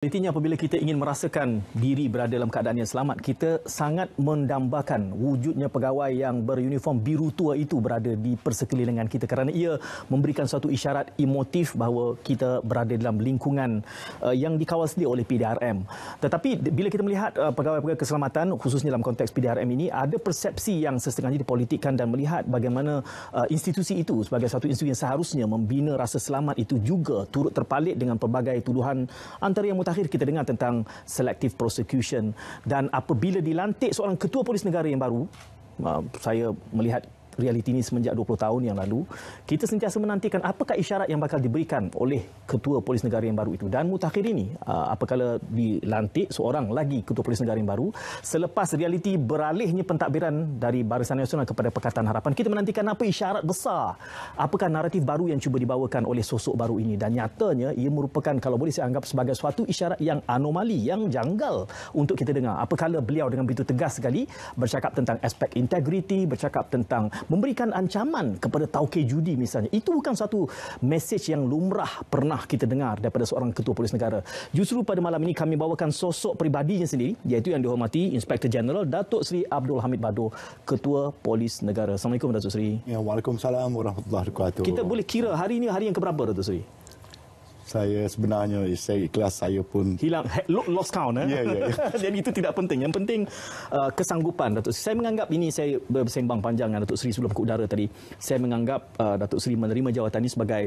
Intinya apabila kita ingin merasakan diri berada dalam keadaan yang selamat, kita sangat mendambakan wujudnya pegawai yang beruniform biru tua itu berada di persekelilingan kita kerana ia memberikan satu isyarat emotif bahawa kita berada dalam lingkungan eh, yang dikawal sendiri oleh PDRM. Tetapi bila kita melihat eh, pegawai-pegawai keselamatan khususnya dalam konteks PDRM ini, ada persepsi yang sesetengahnya dipolitikkan dan melihat bagaimana eh, institusi itu sebagai satu institusi yang seharusnya membina rasa selamat itu juga turut terpalit dengan pelbagai tuduhan antara yang mutasi terakhir kita dengar tentang selective prosecution dan apabila dilantik seorang ketua polis negara yang baru uh, saya melihat realiti ini semenjak 20 tahun yang lalu, kita sentiasa menantikan apakah isyarat yang bakal diberikan oleh Ketua Polis Negara yang baru itu. Dan mutakhir ini, uh, apakala dilantik seorang lagi Ketua Polis Negara yang baru, selepas realiti beralihnya pentadbiran dari Barisan Nasional kepada Pekatan Harapan, kita menantikan apa isyarat besar, apakah naratif baru yang cuba dibawakan oleh sosok baru ini. Dan nyatanya, ia merupakan kalau boleh saya anggap sebagai suatu isyarat yang anomali, yang janggal untuk kita dengar. Apakala beliau dengan begitu tegas sekali bercakap tentang aspek integriti, bercakap tentang memberikan ancaman kepada tauke judi misalnya. Itu bukan satu mesej yang lumrah pernah kita dengar daripada seorang ketua polis negara. Justru pada malam ini kami bawakan sosok peribadinya sendiri iaitu yang dihormati Inspektor General Datuk Seri Abdul Hamid Badur, Ketua Polis Negara. Assalamualaikum Datuk Seri. Ya, Waalaikumsalam warahmatullahi wabarakatuh. Kita boleh kira hari ini hari yang keberapa Datuk Seri? saya sebenarnya saya ikhlas saya pun hilang lost count eh? yeah, yeah, yeah. dan itu tidak penting yang penting uh, kesanggupan Datuk saya menganggap ini saya bersembang panjang dengan Datuk Seri sebelum ke udara tadi saya menganggap uh, Datuk Seri menerima jawatan ini sebagai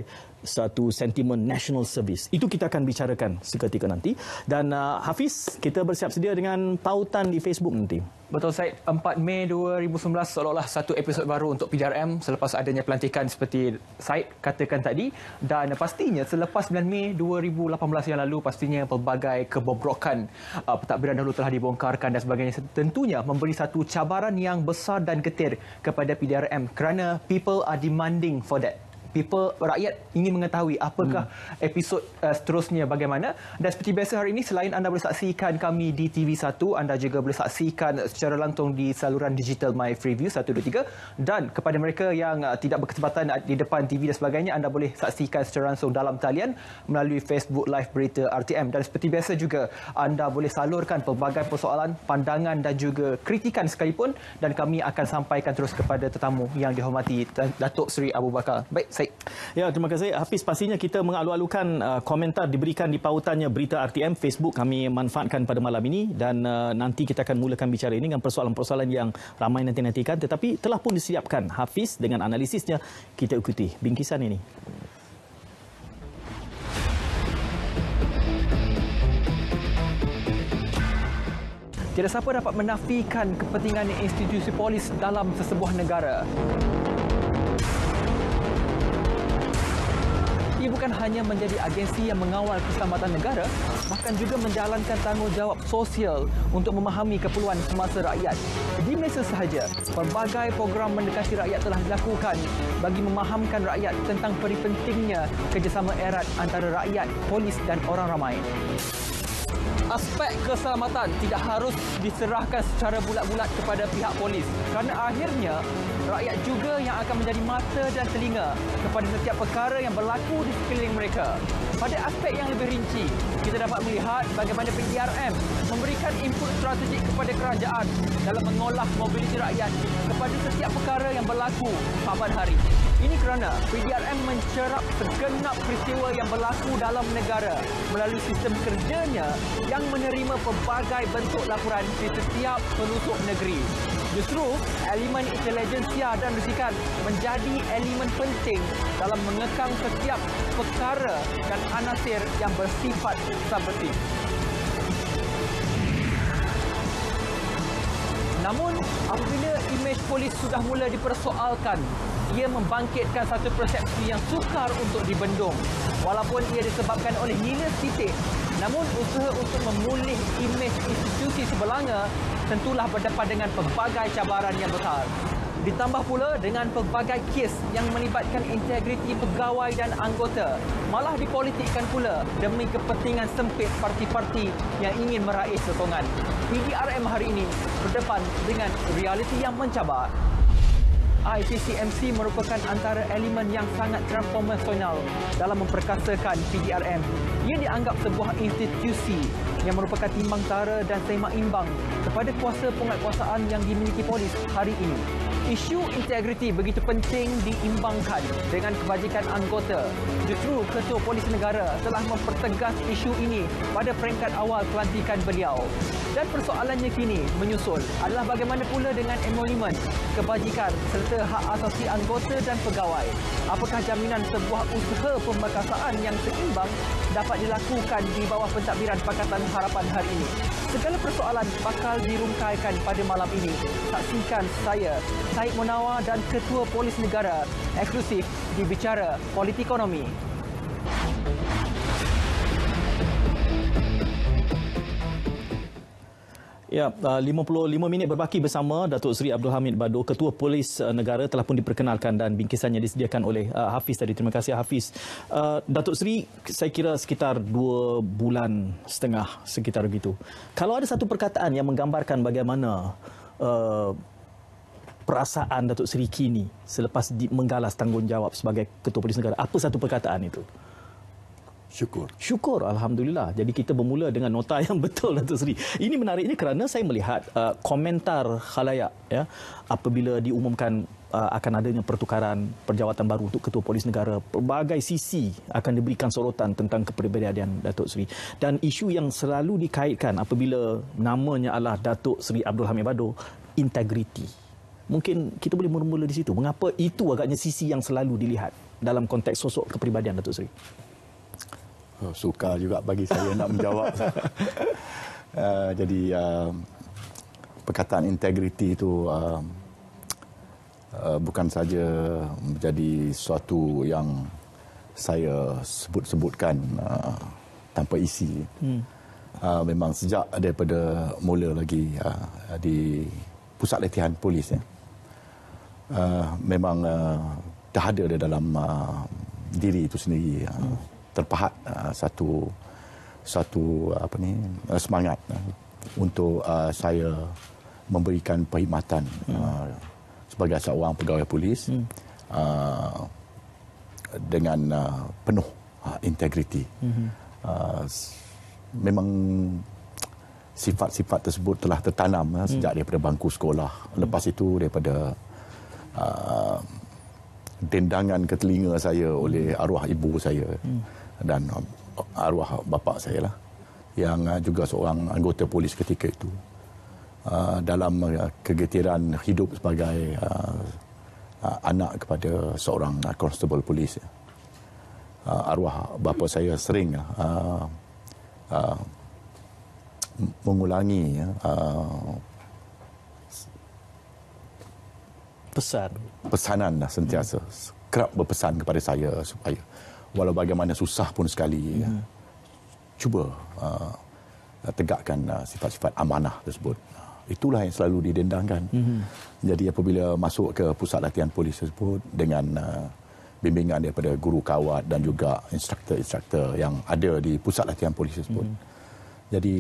satu sentimen national service itu kita akan bicarakan seketika nanti dan uh, Hafiz kita bersiap sedia dengan tautan di Facebook nanti Betul Syed, 4 Mei 2019 seolah-olah satu episod baru untuk PDRM selepas adanya pelantikan seperti Syed katakan tadi dan pastinya selepas 9 Mei 2018 yang lalu pastinya pelbagai kebobrokan uh, pentadbiran dahulu telah dibongkarkan dan sebagainya tentunya memberi satu cabaran yang besar dan getir kepada PDRM kerana people are demanding for that people rakyat ingin mengetahui apakah hmm. episod uh, seterusnya bagaimana dan seperti biasa hari ini selain anda boleh saksikan kami di TV1 anda juga boleh saksikan secara langsung di saluran digital My Freeview 123 dan kepada mereka yang uh, tidak berkesempatan uh, di depan TV dan sebagainya anda boleh saksikan secara langsung dalam talian melalui Facebook Live Berita RTM dan seperti biasa juga anda boleh salurkan pelbagai persoalan pandangan dan juga kritikan sekalipun dan kami akan sampaikan terus kepada tetamu yang dihormati Datuk Seri Abu Bakar baik saya Taufik. Ya, terima kasih. Hafiz, pastinya kita mengalu-alukan uh, komentar diberikan di pautannya berita RTM Facebook kami manfaatkan pada malam ini dan uh, nanti kita akan mulakan bicara ini dengan persoalan-persoalan yang ramai nanti-nantikan tetapi telah pun disiapkan Hafiz dengan analisisnya. Kita ikuti bingkisan ini. Tiada siapa dapat menafikan kepentingan institusi polis dalam sesebuah negara. Ia bukan hanya menjadi agensi yang mengawal keselamatan negara, bahkan juga menjalankan tanggungjawab sosial untuk memahami keperluan semasa rakyat. Di Malaysia sahaja, pelbagai program mendekati rakyat telah dilakukan bagi memahamkan rakyat tentang pentingnya kerjasama erat antara rakyat, polis dan orang ramai aspek keselamatan tidak harus diserahkan secara bulat-bulat kepada pihak polis kerana akhirnya rakyat juga yang akan menjadi mata dan telinga kepada setiap perkara yang berlaku di sekeliling mereka. Pada aspek yang lebih rinci, kita dapat melihat bagaimana PDRM memberikan input strategik kepada kerajaan dalam mengolah mobiliti rakyat kepada setiap perkara yang berlaku pada hari ini. Ini kerana PDRM mencerap segenap peristiwa yang berlaku dalam negara melalui sistem kerjanya yang menerima pelbagai bentuk laporan di setiap pelosok negeri. Justru, elemen intelijensia dan risikan menjadi elemen penting dalam mengekang setiap perkara dan anasir yang bersifat sabetik. Namun apabila imej polis sudah mula dipersoalkan, ia membangkitkan satu persepsi yang sukar untuk dibendung. Walaupun ia disebabkan oleh nilai titik, namun usaha untuk memulih imej institusi sebelanga tentulah berdepan dengan pelbagai cabaran yang besar. Ditambah pula dengan pelbagai kes yang melibatkan integriti pegawai dan anggota. Malah dipolitikkan pula demi kepentingan sempit parti-parti yang ingin meraih sokongan. PDRM hari ini berdepan dengan realiti yang mencabar. ITCMC merupakan antara elemen yang sangat transformasional dalam memperkasakan PDRM. Ia dianggap sebuah institusi yang merupakan timbang tara dan semak imbang kepada kuasa penguatkuasaan yang dimiliki polis hari ini. Isu integriti begitu penting diimbangkan dengan kebajikan anggota. Justru Ketua Polis Negara telah mempertegas isu ini pada peringkat awal pelantikan beliau. Dan persoalannya kini menyusul adalah bagaimana pula dengan emolument, kebajikan serta hak asasi anggota dan pegawai. Apakah jaminan sebuah usaha pemerkasaan yang seimbang dapat dilakukan di bawah pentadbiran Pakatan Harapan hari ini? Segala persoalan bakal dirungkaikan pada malam ini. Saksikan saya Said Munawar dan Ketua Polis Negara eksklusif di Bicara ekonomi. Ya, 55 uh, minit berbaki bersama Datuk Seri Abdul Hamid Badu, Ketua Polis uh, Negara telah pun diperkenalkan dan bingkisannya disediakan oleh uh, Hafiz tadi. Terima kasih Hafiz. Datuk Seri, saya kira sekitar 2 bulan setengah sekitar begitu. Kalau ada satu perkataan yang menggambarkan bagaimana perasaan Datuk Seri kini selepas di menggalas tanggungjawab sebagai Ketua Polis Negara? Apa satu perkataan itu? Syukur. Syukur, Alhamdulillah. Jadi kita bermula dengan nota yang betul, Datuk Seri. Ini menariknya kerana saya melihat uh, komentar khalayak ya, apabila diumumkan uh, akan adanya pertukaran perjawatan baru untuk Ketua Polis Negara. Pelbagai sisi akan diberikan sorotan tentang kepribadian Datuk Seri. Dan isu yang selalu dikaitkan apabila namanya adalah Datuk Seri Abdul Hamid Badu, integriti mungkin kita boleh bermula di situ. Mengapa itu agaknya sisi yang selalu dilihat dalam konteks sosok kepribadian Datuk Seri? Oh, suka juga bagi saya nak menjawab. uh, jadi uh, perkataan integriti itu uh, uh, bukan saja menjadi suatu yang saya sebut-sebutkan uh, tanpa isi. Hmm. Uh, memang sejak daripada mula lagi uh, di pusat latihan polis Eh uh, memang uh, dah ada dia dalam uh, diri itu sendiri uh, terpahat uh, satu satu apa ni uh, semangat uh, untuk uh, saya memberikan perkhidmatan uh, sebagai seorang pegawai polis uh, dengan uh, penuh uh, integriti uh, memang sifat-sifat tersebut telah tertanam uh, sejak daripada bangku sekolah lepas itu daripada Ah, dendangan ke telinga saya oleh arwah ibu saya dan arwah bapa saya lah yang ah, juga seorang anggota polis ketika itu ah, dalam uh, kegetiran hidup sebagai anak kepada seorang constable polis ya. arwah bapa saya sering mengulangi ya, pesan pesanan lah sentiasa hmm. kerap berpesan kepada saya supaya walau bagaimana susah pun sekali hmm. cuba uh, tegakkan uh, sifat-sifat amanah tersebut itulah yang selalu didendangkan hmm. jadi apabila masuk ke pusat latihan polis tersebut dengan uh, bimbingan daripada guru kawat dan juga instruktur instruktor yang ada di pusat latihan polis tersebut hmm jadi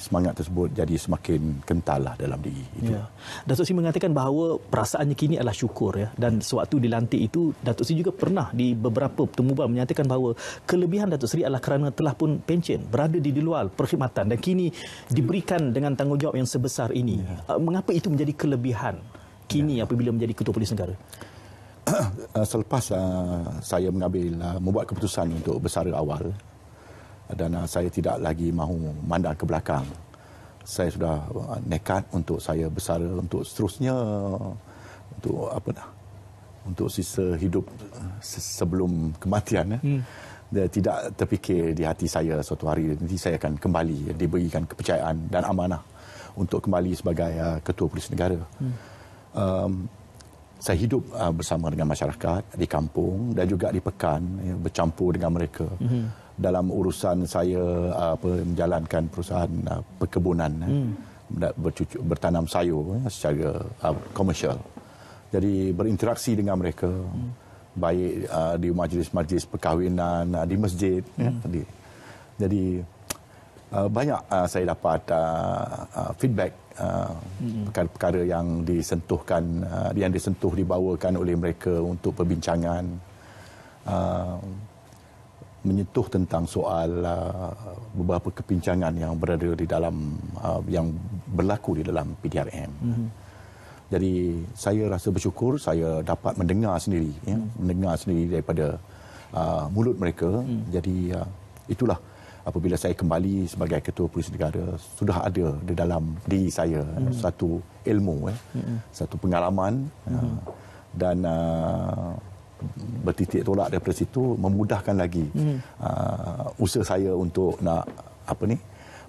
semangat tersebut jadi semakin kental lah dalam diri itu. Ya. Datuk Sri mengatakan bahawa perasaannya kini adalah syukur ya dan sewaktu dilantik itu Datuk Sri juga pernah di beberapa pertemuan menyatakan bahawa kelebihan Datuk Sri adalah kerana telah pun pencen berada di, luar perkhidmatan dan kini diberikan dengan tanggungjawab yang sebesar ini. Ya. Uh, mengapa itu menjadi kelebihan kini ya. apabila menjadi Ketua Polis Negara? Uh, selepas uh, saya mengambil uh, membuat keputusan untuk bersara awal dan uh, saya tidak lagi mahu mandang ke belakang. Saya sudah uh, nekat untuk saya besar untuk seterusnya untuk apa dah untuk sisa hidup ah, sebelum kematian ya. Hmm. Dia tidak terfikir di hati saya suatu hari nanti saya akan kembali diberikan kepercayaan dan amanah untuk kembali sebagai uh, ketua polis negara. Hmm. Um, saya hidup bersama dengan masyarakat di kampung dan juga di pekan ya, bercampur dengan mereka. Hmm dalam urusan saya apa menjalankan perusahaan uh, perkebunan eh. hmm. eh, bercucu, bertanam sayur eh, secara uh, komersial. Jadi berinteraksi dengan mereka hmm. baik uh, di majlis-majlis perkahwinan, uh, di masjid eh, hmm. eh, tadi. Jadi uh, banyak uh, saya dapat uh, uh, feedback uh, hmm. perkara-perkara yang disentuhkan uh, yang disentuh dibawakan oleh mereka untuk perbincangan uh, menyentuh tentang soal uh, beberapa kepincangan yang berada di dalam uh, yang berlaku di dalam PDRM. Mm-hmm. Jadi saya rasa bersyukur saya dapat mendengar sendiri mm-hmm. ya, mhm. mendengar sendiri daripada uh, mulut mereka. Mm-hmm. Jadi uh, itulah apabila saya kembali sebagai ketua polis negara sudah ada di dalam diri saya mm-hmm. satu ilmu mm-hmm. satu pengalaman mm-hmm. uh, mhm. dan uh, bertitik tolak daripada situ memudahkan lagi hmm. uh, usaha saya untuk nak apa ni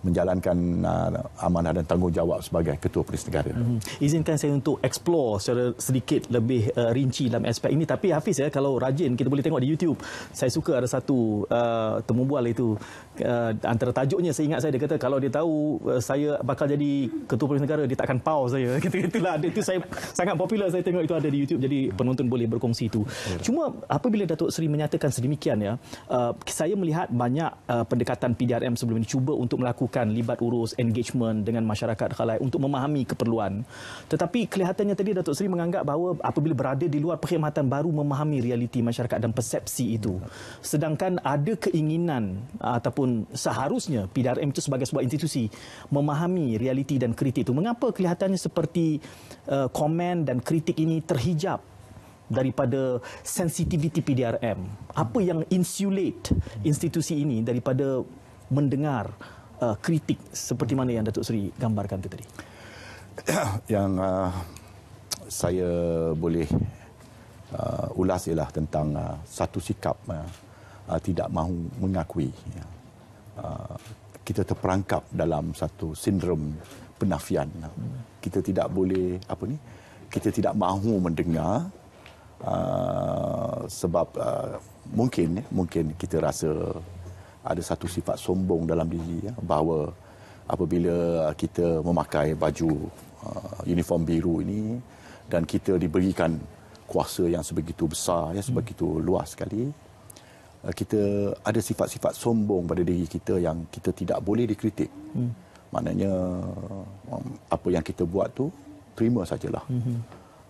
menjalankan uh, amanah dan tanggungjawab sebagai ketua polis negara. Mm-hmm. Izinkan saya untuk explore secara sedikit lebih uh, rinci dalam aspek ini tapi Hafiz ya kalau rajin kita boleh tengok di YouTube. Saya suka ada satu uh, temubual itu uh, antara tajuknya saya ingat saya dia kata kalau dia tahu uh, saya bakal jadi ketua polis negara dia takkan pause saya. Kita itulah itu saya sangat popular saya tengok itu ada di YouTube jadi penonton boleh berkongsi itu. Cuma apabila Datuk Seri menyatakan sedemikian ya uh, saya melihat banyak uh, pendekatan PDRM sebelum ini cuba untuk melakukan akan libat urus engagement dengan masyarakat khalai untuk memahami keperluan. Tetapi kelihatannya tadi Datuk Seri menganggap bahawa apabila berada di luar perkhidmatan baru memahami realiti masyarakat dan persepsi itu. Sedangkan ada keinginan ataupun seharusnya PDRM itu sebagai sebuah institusi memahami realiti dan kritik itu. Mengapa kelihatannya seperti eh, komen dan kritik ini terhijab daripada sensitiviti PDRM? Apa yang insulate institusi ini daripada mendengar uh, kritik seperti mana yang Datuk Seri gambarkan itu tadi? Yang uh, saya boleh uh, ulas ialah tentang uh, satu sikap uh, uh, tidak mahu mengakui. Ya. Uh, kita terperangkap dalam satu sindrom penafian. Kita tidak boleh apa ni? Kita tidak mahu mendengar uh, sebab uh, mungkin mungkin kita rasa ada satu sifat sombong dalam diri ya, bahawa apabila uh, kita memakai baju uh, uniform biru ini dan kita diberikan kuasa yang sebegitu besar ya sebegitu hmm. luas sekali uh, kita ada sifat-sifat sombong pada diri kita yang kita tidak boleh dikritik. Hmm. Maknanya um, apa yang kita buat tu terima sajalah. Hmm.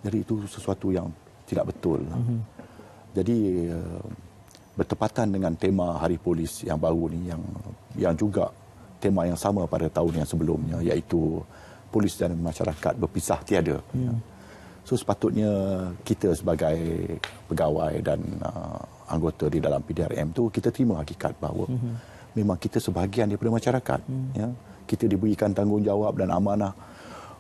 Jadi itu sesuatu yang tidak betul. Hmm. Jadi uh, bertepatan dengan tema Hari Polis yang baru ni yang yang juga tema yang sama pada tahun yang sebelumnya iaitu polis dan masyarakat berpisah tiada. Ya. Hmm. So sepatutnya kita sebagai pegawai dan uh, anggota di dalam PDRM tu kita terima hakikat bahawa hmm memang kita sebahagian daripada masyarakat mm. ya. Kita diberikan tanggungjawab dan amanah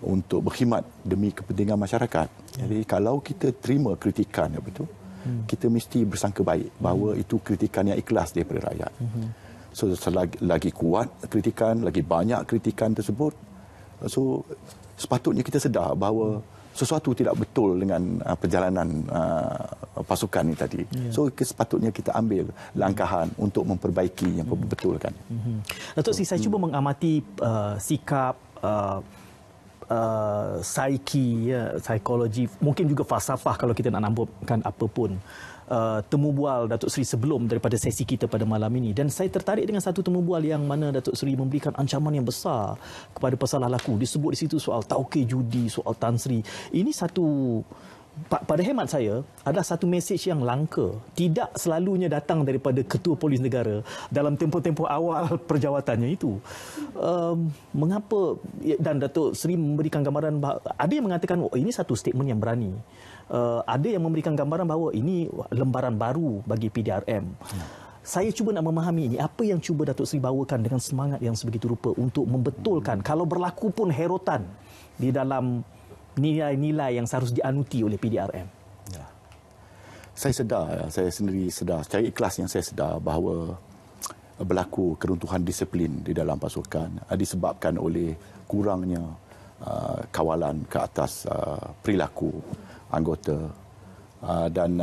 untuk berkhidmat demi kepentingan masyarakat. Ya. Jadi kalau kita terima kritikan apa tu, mm. Hmm. kita mesti bersangka baik bahawa hmm. itu kritikan yang ikhlas daripada rakyat. Hmm. So selagi lagi kuat kritikan, lagi banyak kritikan tersebut, so sepatutnya kita sedar bahawa sesuatu tidak betul dengan uh, perjalanan uh, pasukan ini tadi. Yeah. So sepatutnya kita ambil langkahan mm. untuk memperbaiki yang mm. betul kan. hmm Datuk so, Si saya mm. cuba mengamati uh, sikap uh, Uh, Psiki, ya, psikologi, mungkin juga falsafah kalau kita nak nampakkan apapun pun. Uh, temu bual Datuk Seri sebelum daripada sesi kita pada malam ini dan saya tertarik dengan satu temu bual yang mana Datuk Seri memberikan ancaman yang besar kepada pesalah laku disebut di situ soal tauke judi soal tansri ini satu pada hemat saya ada satu mesej yang langka tidak selalunya datang daripada ketua polis negara dalam tempoh-tempoh awal perjawatannya itu um, mengapa ya, dan Datuk Seri memberikan gambaran bahawa, ada yang mengatakan oh, ini satu statement yang berani uh, ada yang memberikan gambaran bahawa ini lembaran baru bagi PDRM hmm. saya cuba nak memahami ini apa yang cuba Datuk Seri bawakan dengan semangat yang sebegitu rupa untuk membetulkan hmm. kalau berlaku pun herotan di dalam nilai-nilai yang harus dianuti oleh PDRM. Ya. Saya sedar, ya, saya sendiri sedar, secara ikhlas yang saya sedar bahawa berlaku keruntuhan disiplin di dalam pasukan eh, disebabkan oleh kurangnya eh, kawalan ke atas eh, perilaku anggota dan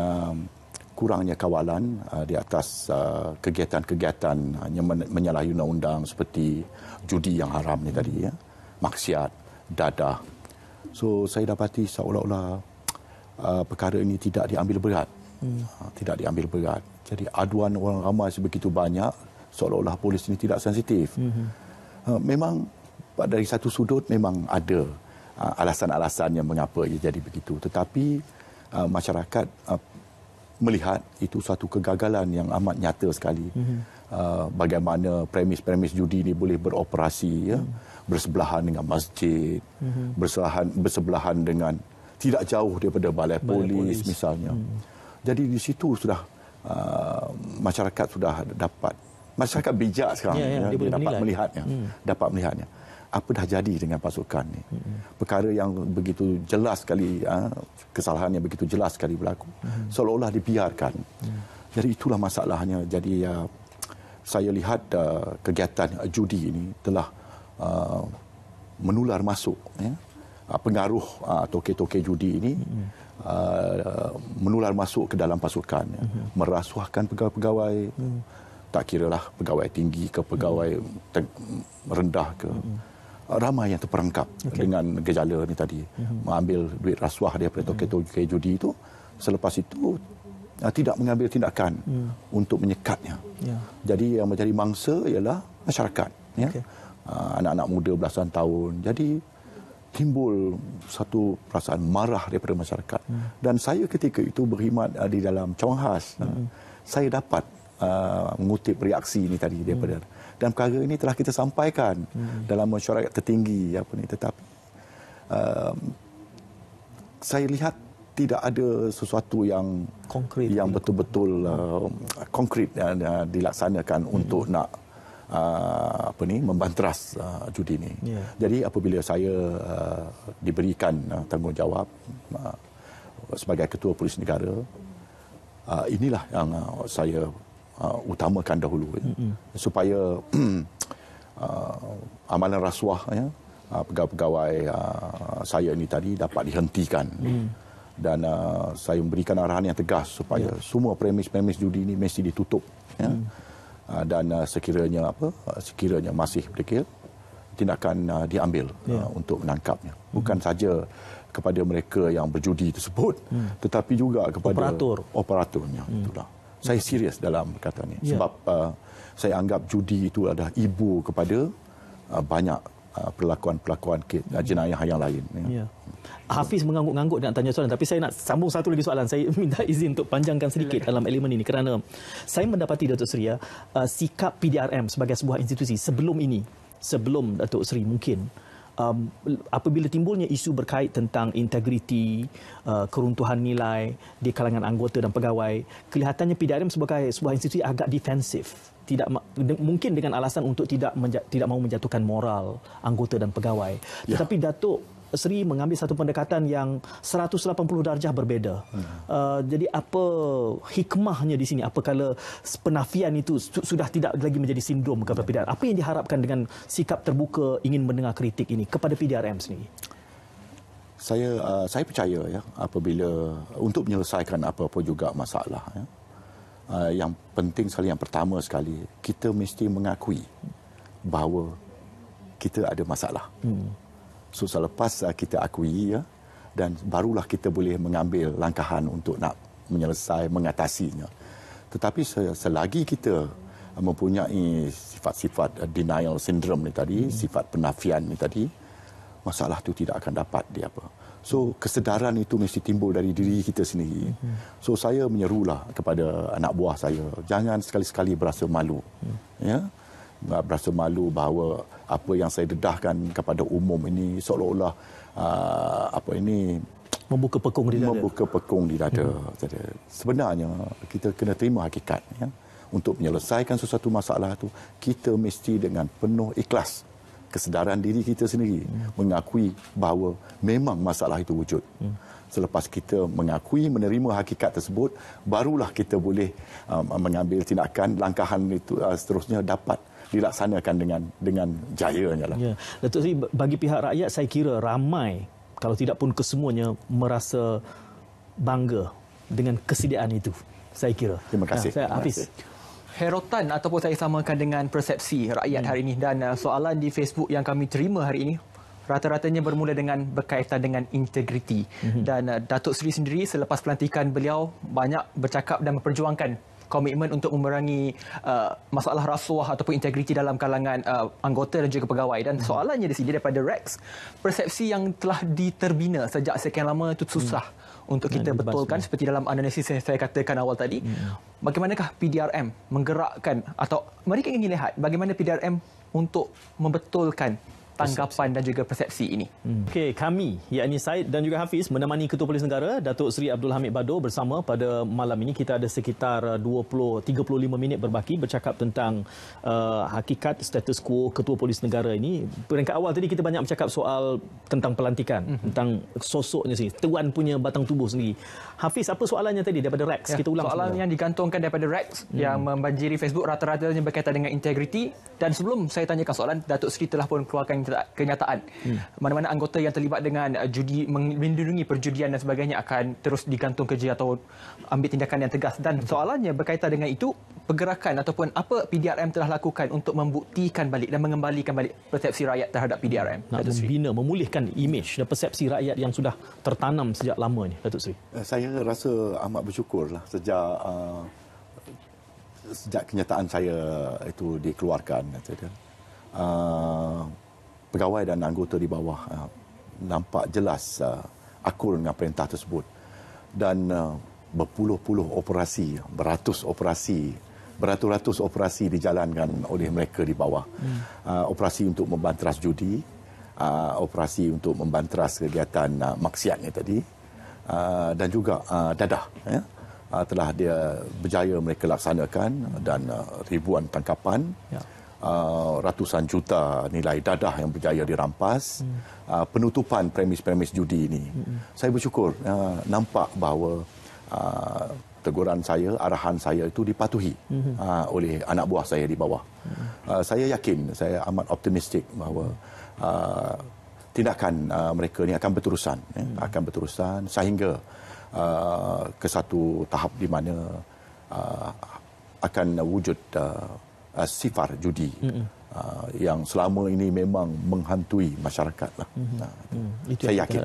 kurangnya kawalan di atas kegiatan-kegiatan yang menyalahi undang-undang seperti judi yang haram ni tadi ya maksiat dadah So saya dapati seolah-olah uh, perkara ini tidak diambil berat. Hmm. Uh, tidak diambil berat. Jadi aduan orang ramai sebegitu banyak seolah-olah polis ini tidak sensitif. Hmm. Uh, memang dari satu sudut memang ada uh, alasan-alasan yang mengapa ia jadi begitu. Tetapi uh, masyarakat uh, melihat itu satu kegagalan yang amat nyata sekali. Hmm. Uh, bagaimana premis-premis judi ini boleh beroperasi. Ya. Hmm. Ya bersebelahan dengan masjid, mm-hmm. bersebelahan, bersebelahan dengan tidak jauh daripada balai, balai polis, polis misalnya. Mm. Jadi di situ sudah uh, masyarakat sudah dapat masyarakat bijak sekarang yeah, yeah, ya, dia dia dapat melihatnya, mm. dapat melihatnya. Apa dah jadi dengan pasukan ni? Mm-hmm. Perkara yang begitu jelas sekali uh, kesalahan yang begitu jelas sekali berlaku mm-hmm. seolah-olah dibiarkan. Mm. Jadi itulah masalahnya. Jadi uh, saya lihat uh, kegiatan uh, judi ini telah Uh, menular masuk ya uh, pengaruh uh, toke-toke judi ini uh, menular masuk ke dalam pasukan ya. Mhm. merasuahkan pegawai-pegawai mhm. tak kiralah pegawai tinggi ke pegawai mhm. rendah ke uh, ramai yang terperangkap okay. dengan gejala ni tadi mengambil uh, duit rasuah daripada toke-toke judi itu selepas itu tidak mengambil tindakan hmm. untuk menyekatnya. Yeah. Jadi yang menjadi mangsa ialah masyarakat. Ya? Okay. Ah, anak-anak muda belasan tahun. Jadi timbul satu perasaan marah daripada masyarakat. Hmm. Dan saya ketika itu berkhidmat uh, di dalam cawang khas. Hmm. Uh, saya dapat uh, mengutip reaksi ini tadi daripada. Hmm. Dan perkara ini telah kita sampaikan hmm. dalam masyarakat tertinggi. Apa ini. Tetapi uh, saya lihat tidak ada sesuatu yang konkret yang betul-betul uh, konkret uh, dilaksanakan hmm. untuk nak Uh, apa ni membanteras uh, judi ni. Yeah. Jadi apabila saya uh, diberikan uh, tanggungjawab uh, sebagai ketua polis negara uh, inilah yang uh, saya uh, utamakan dahulu mm-hmm. supaya uh, amalan rasuah ya uh, pegawai-pegawai uh, saya ini tadi dapat dihentikan. Mm dan uh, saya memberikan arahan yang tegas supaya ya. semua premis-premis judi ini mesti ditutup ya. hmm. Ah, dan ah, sekiranya apa ah, sekiranya masih berdekil tindakan diambil yeah. Ya. untuk menangkapnya hmm. bukan mm. saja kepada mereka yang berjudi tersebut mm. tetapi juga kepada operator operatornya mm. itulah saya serius dalam kata ini yeah. sebab uh, saya anggap judi itu adalah ibu kepada uh, banyak uh, perlakuan-perlakuan ke, uh, jenayah yang lain ya yeah. Hafiz mengangguk-angguk nak tanya soalan tapi saya nak sambung satu lagi soalan. Saya minta izin untuk panjangkan sedikit dalam elemen ini kerana saya mendapati Datuk Seri ya, uh, sikap PDRM sebagai sebuah institusi sebelum ini sebelum Datuk Seri mungkin um, apabila timbulnya isu berkait tentang integriti, uh, keruntuhan nilai di kalangan anggota dan pegawai, kelihatannya PDRM sebagai sebuah institusi agak defensif tidak mungkin dengan alasan untuk tidak tidak mahu menjatuhkan moral anggota dan pegawai. Ya. Tetapi Datuk Sri mengambil satu pendekatan yang 180 darjah berbeza. Hmm. Uh, jadi apa hikmahnya di sini? Apa Apakala penafian itu sudah tidak lagi menjadi sindrom kepada ya. PDRM? Apa yang diharapkan dengan sikap terbuka ingin mendengar kritik ini kepada PDRM ini? Saya uh, saya percaya ya apabila untuk menyelesaikan apa-apa juga masalah ya. Uh, yang penting sekali yang pertama sekali kita mesti mengakui bahawa kita ada masalah. Hmm. So selepas ah, kita akui ya dan barulah kita boleh mengambil langkahan untuk nak menyelesai mengatasinya. Tetapi selagi kita ah, mempunyai sifat-sifat ah, denial syndrome ni tadi, hmm. sifat penafian ni tadi, masalah tu tidak akan dapat dia apa. So kesedaran itu mesti timbul dari diri kita sendiri. Hmm. So saya menyerulah kepada anak buah saya, jangan sekali-sekali berasa malu. Hmm. Ya. Berasa malu bahawa apa yang saya dedahkan kepada umum ini seolah-olah uh, apa ini membuka pekung di dada. Membuka pekung di dada. Hmm. Jadi sebenarnya kita kena terima hakikat ya. Untuk menyelesaikan sesuatu masalah itu kita mesti dengan penuh ikhlas kesedaran diri kita sendiri hmm. mengakui bahawa memang masalah itu wujud. Hmm. Selepas kita mengakui menerima hakikat tersebut barulah kita boleh um, mengambil tindakan langkahan itu uh, seterusnya dapat dilaksanakan dengan dengan jayanya lah. Ya. Datuk Seri, bagi pihak rakyat saya kira ramai kalau tidak pun kesemuanya merasa bangga dengan kesediaan itu. Saya kira. Terima kasih. Nah, saya habis. Herotan ataupun saya samakan dengan persepsi rakyat hari ini dan uh, soalan di Facebook yang kami terima hari ini rata-ratanya bermula dengan berkaitan dengan integriti. Mhm. Dan uh, Datuk Seri sendiri selepas pelantikan beliau banyak bercakap dan memperjuangkan komitmen untuk memerangi uh, masalah rasuah ataupun integriti dalam kalangan uh, anggota dan juga pegawai dan hmm. soalannya di sini daripada Rex persepsi yang telah diterbina sejak sekian lama itu hmm. susah hmm. untuk kita betulkan bahas, seperti dalam analisis yang saya katakan awal tadi hmm. bagaimanakah PDRM menggerakkan atau mari kita ingin lihat bagaimana PDRM untuk membetulkan tanggapan persepsi. dan juga persepsi ini. Hmm. Okey, kami yakni Said dan juga Hafiz menemani Ketua Polis Negara Datuk Seri Abdul Hamid Bado bersama pada malam ini kita ada sekitar 20 uh, 35 minit berbaki bercakap tentang uh, hakikat status quo Ketua Polis Negara ini. Peringkat awal tadi kita banyak bercakap soal tentang pelantikan, hmm. tentang sosoknya sendiri, tuan punya batang tubuh sendiri. Hafiz, apa soalannya tadi daripada Rex? Ya, kita ulang soalan semula. yang digantungkan daripada Rex hmm. yang membanjiri Facebook rata-ratanya berkaitan dengan integriti dan sebelum saya tanyakan soalan Datuk Seri telah pun keluarkan kenyataan. Hmm. Mana-mana hmm. anggota yang terlibat dengan uh, judi melindungi perjudian dan sebagainya akan terus digantung kerja atau ambil tindakan yang tegas. Dan hmm. soalannya berkaitan dengan itu, pergerakan ataupun apa PDRM telah lakukan untuk membuktikan balik dan mengembalikan balik persepsi rakyat terhadap PDRM. Nak Datuk membina, Sri. memulihkan imej dan persepsi rakyat yang sudah tertanam sejak lama ini, Datuk Seri. Eh, saya rasa amat bersyukur lah sejak uh, sejak kenyataan saya itu dikeluarkan. Uh, pegawai dan anggota di bawah uh, nampak jelas uh, akur dengan perintah tersebut dan uh, berpuluh-puluh operasi, beratus operasi, beratus-ratus operasi dijalankan oleh mereka di bawah. Hmm. Uh, operasi untuk membanteras judi, uh, operasi untuk membanteras kegiatan uh, maksiatnya tadi uh, dan juga uh, dadah ya. Yeah? telah dia berjaya mereka laksanakan dan ribuan tangkapan ya uh, ratusan juta nilai dadah yang berjaya dirampas hmm. uh, penutupan premis-premis judi ini hmm. saya bersyukur uh, nampak bahawa uh, teguran saya arahan saya itu dipatuhi hmm. uh, oleh anak buah saya di bawah hmm. uh, saya yakin saya amat optimistik bahawa uh, tindakan uh, mereka ini akan berterusan ya. hmm. eh, akan berterusan sehingga uh, ke satu tahap di mana uh, akan wujud uh, uh, sifar judi. Mm-hmm uh, yang selama ini memang menghantui masyarakat lah. Mm-hmm. Nah, mhm. saya yakin.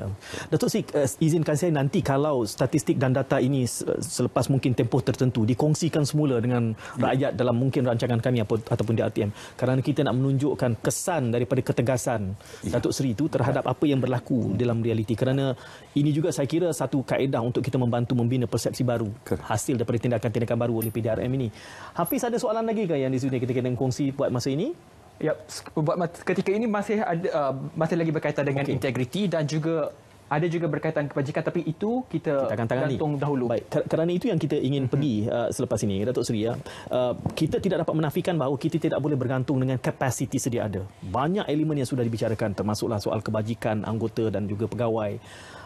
Datuk Sik, eh, izinkan saya nanti kalau statistik dan data ini selepas mungkin tempoh tertentu dikongsikan semula dengan ya. rakyat dalam mungkin rancangan kami ataupun di ATM. Kerana kita nak menunjukkan kesan daripada ketegasan yeah. Datuk Seri itu terhadap yeah. apa yang berlaku mm. dalam realiti. Kerana ini juga saya kira satu kaedah untuk kita membantu membina persepsi baru Ker. hasil daripada tindakan-tindakan baru oleh PDRM ini. Hafiz ada soalan lagi ke yang di sini kita kena kongsi buat masa ini? Ya, buat ketika ini masih ada uh, masih lagi berkaitan dengan okay. integriti dan juga ada juga berkaitan kebajikan tapi itu kita, kita akan gantung dahulu. Baik, kerana itu yang kita ingin mhm. pergi uh, selepas ini Datuk Seri ya. Uh, kita tidak dapat menafikan bahawa kita tidak boleh bergantung dengan kapasiti sedia ada. Banyak elemen yang sudah dibicarakan termasuklah soal kebajikan anggota dan juga pegawai.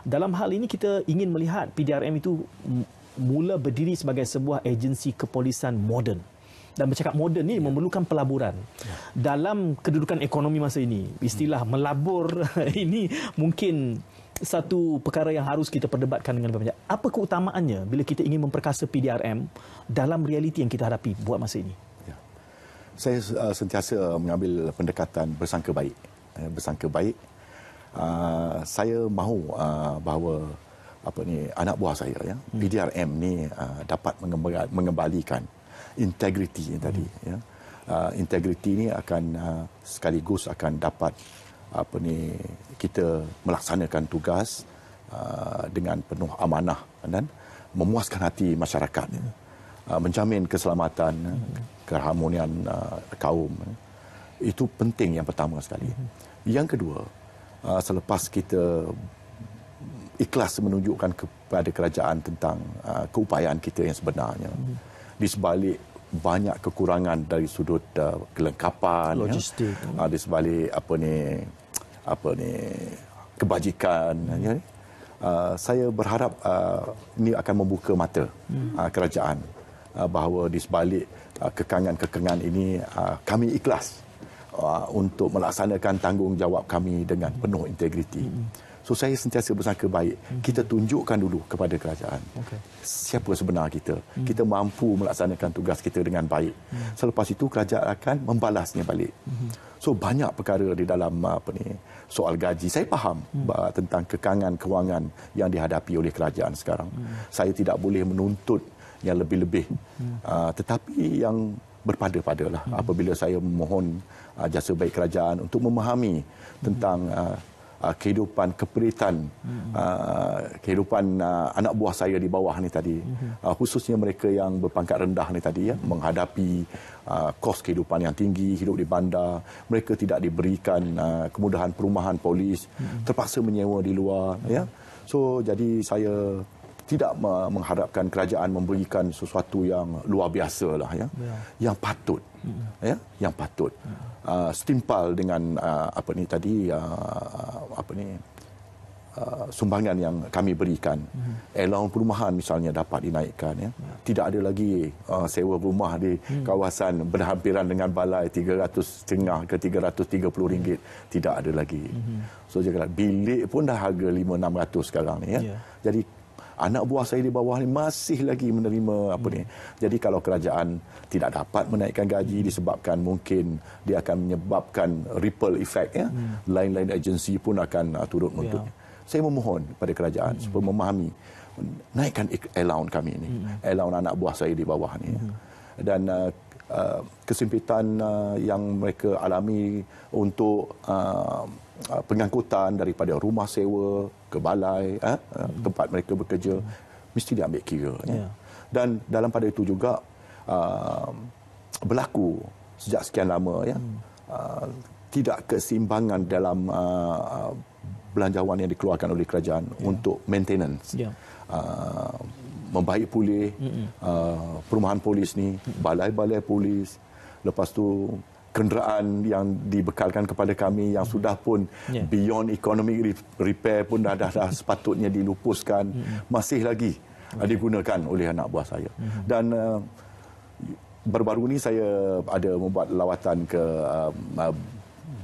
Dalam hal ini kita ingin melihat PDRM itu mula berdiri sebagai sebuah agensi kepolisan moden dan bercakap moden ni ya. memerlukan pelaburan. Ya. Dalam kedudukan ekonomi masa ini, istilah hmm. melabur ini mungkin satu perkara yang harus kita perdebatkan dengan lebih banyak. Apa keutamaannya bila kita ingin memperkasa PDRM dalam realiti yang kita hadapi buat masa ini? Ya. Saya uh, sentiasa mengambil pendekatan bersangka baik. Eh, bersangka baik. Uh, saya mahu uh, bahawa apa ni anak buah saya ya PDRM hmm. ni uh, dapat mengembalikan integriti yang tadi hmm. ya uh, ah, integriti ini akan uh, sekaligus akan dapat apa ni kita melaksanakan tugas uh, dengan penuh amanah dan memuaskan hati masyarakat ya. uh, menjamin keselamatan ya, hmm. keharmonian uh, kaum ya. itu penting yang pertama sekali hmm. yang kedua uh, selepas kita ikhlas menunjukkan kepada kerajaan tentang uh, keupayaan kita yang sebenarnya hmm di sebalik banyak kekurangan dari sudut uh, kelengkapan ya. logistik ya. uh, di sebalik apa ni apa ni kebajikan ya. hmm. ya. uh, saya berharap uh, ini akan membuka mata hmm. uh, kerajaan uh, bahawa di sebalik uh, kekangan-kekangan ini uh, kami ikhlas uh, untuk melaksanakan tanggungjawab kami dengan penuh integriti hmm. So saya sentiasa bersangka baik. Hmm. Kita tunjukkan dulu kepada kerajaan. Okay. Siapa sebenar kita? Hmm. Kita mampu melaksanakan tugas kita dengan baik. Hmm. Selepas itu kerajaan akan membalasnya balik. Hmm. So banyak perkara di dalam apa ni? Soal gaji. Saya faham hmm. tentang kekangan kewangan yang dihadapi oleh kerajaan sekarang. Hmm. Saya tidak boleh menuntut yang lebih-lebih. Hmm. Uh, tetapi yang berpada-padalah hmm. apabila saya memohon uh, jasa baik kerajaan untuk memahami tentang hmm. uh, uh, kehidupan keperitan hmm. uh, kehidupan uh, anak buah saya di bawah ni tadi hmm. uh, khususnya mereka yang berpangkat rendah ni tadi ya menghadapi uh, kos kehidupan yang tinggi hidup di bandar mereka tidak diberikan uh, kemudahan perumahan polis hmm. terpaksa menyewa di luar ya so jadi saya tidak mengharapkan kerajaan memberikan sesuatu yang luar biasa lah ya, ya. yang patut ya, ya? yang patut ya. Uh, setimpal dengan uh, apa ni tadi uh, apa ni Uh, sumbangan yang kami berikan mm-hmm. perumahan misalnya dapat dinaikkan ya. Yeah. Tidak ada lagi uh, sewa rumah di mm. kawasan berhampiran dengan balai 300 setengah ke 330 ringgit tidak ada lagi. Mm-hmm. So jika bilik pun dah harga 5600 sekarang ni ya. Yeah. Jadi anak buah saya di bawah ni masih lagi menerima apa ni. Jadi kalau kerajaan tidak dapat menaikkan gaji disebabkan mungkin dia akan menyebabkan ripple effect ya. Lain-lain agensi pun akan ah, turut ya. untuk. Saya memohon kepada kerajaan hmm. supaya memahami naikkan allowance kami ini. Hmm. Allowance anak buah saya di bawah ni. Ya. Hmm. Dan Uh, kesempitan yang mereka alami untuk pengangkutan daripada rumah sewa ke balai eh, hmm. tempat mereka bekerja mesti diambil kira yeah. ya. dan dalam pada itu juga uh, berlaku sejak sekian lama ya hmm. uh, tidak kesimbangan dalam uh, uh, belanjawan yang dikeluarkan oleh kerajaan yeah. untuk maintenance yeah. uh, membaik pulih uh, perumahan polis ni balai-balai polis lepas tu kenderaan yang dibekalkan kepada kami yang hmm. sudah pun yeah. beyond economic repair pun dah dah, dah sepatutnya dilupuskan hmm masih lagi okay. Hmm. digunakan oleh anak buah saya hmm dan uh, baru-baru ni saya ada membuat lawatan ke um, uh,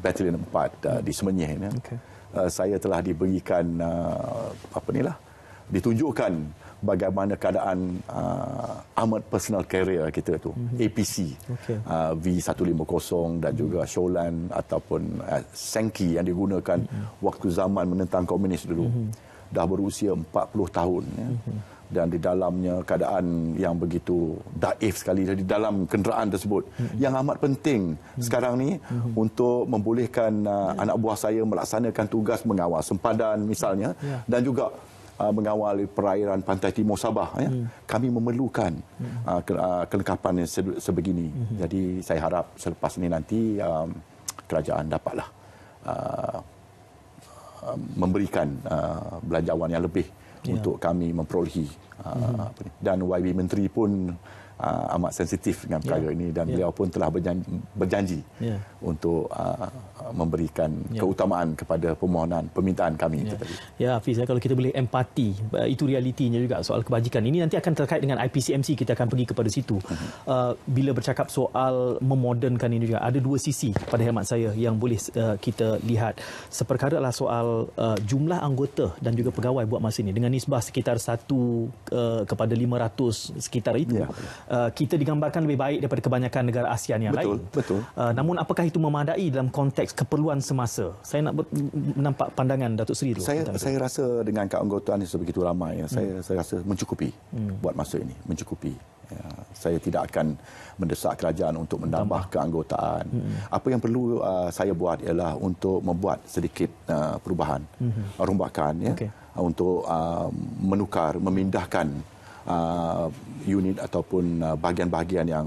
Battalion 4 uh, hmm di Semenyih ya. okay. uh, saya telah diberikan uh, apa ni lah ditunjukkan bagaimana keadaan uh, Ahmad Personal Carrier kita tu mm-hmm. APC okay. uh, V150 dan mhm. juga Sholan ataupun uh, Sankey yang digunakan mm-hmm. waktu zaman menentang komunis dulu mm-hmm. dah berusia 40 tahun ya. Mm-hmm dan di dalamnya keadaan yang begitu daif sekali di dalam kenderaan tersebut mm-hmm. yang amat penting mm-hmm. sekarang ni mm-hmm. untuk membolehkan uh, yeah. anak buah saya melaksanakan tugas mengawal sempadan misalnya yeah. dan juga uh, mengawal perairan pantai timur Sabah ya. hmm. kami memerlukan hmm. uh, uh, kelengkapan yang sebegini hmm. jadi saya harap selepas ini nanti um, kerajaan dapatlah uh, um, memberikan uh, belanjawan yang lebih ya. untuk kami memperolehi uh, hmm. dan YB Menteri pun uh, amat sensitif dengan perkara yeah. ini dan yeah. beliau pun telah berjanji, berjanji ya. yeah. untuk uh, memberikan yeah. keutamaan kepada permohonan permintaan kami yeah. itu ya. tadi. Ya, Hafiz, eh, kalau kita boleh empati, uh, itu realitinya juga soal kebajikan. Ini nanti akan terkait dengan IPCMC, kita akan pergi kepada situ. Mhm. Uh, bila bercakap soal memodernkan ini juga, ada dua sisi pada hemat saya yang boleh uh, kita lihat. Seperkara adalah soal uh, jumlah anggota dan juga pegawai buat masa ini. Dengan nisbah sekitar satu uh, kepada ratus sekitar itu, yeah. Uh, kita digambarkan lebih baik daripada kebanyakan negara ASEAN yang betul, lain. Betul, betul. Uh, namun apakah itu memadai dalam konteks keperluan semasa? Saya nak ber- pandangan Datuk Seri dulu. Saya saya rasa dengan keanggotaan yang sebegitu ramai ya, hmm. saya saya rasa mencukupi hmm. buat masa ini, mencukupi. Ya, saya tidak akan mendesak kerajaan untuk menambah keanggotaan. Hmm. Apa yang perlu uh, saya buat ialah untuk membuat sedikit uh, perubahan, hmm. Uh, rombakan ya. Okay. Untuk uh, menukar, memindahkan uh, unit ataupun uh, bahagian-bahagian yang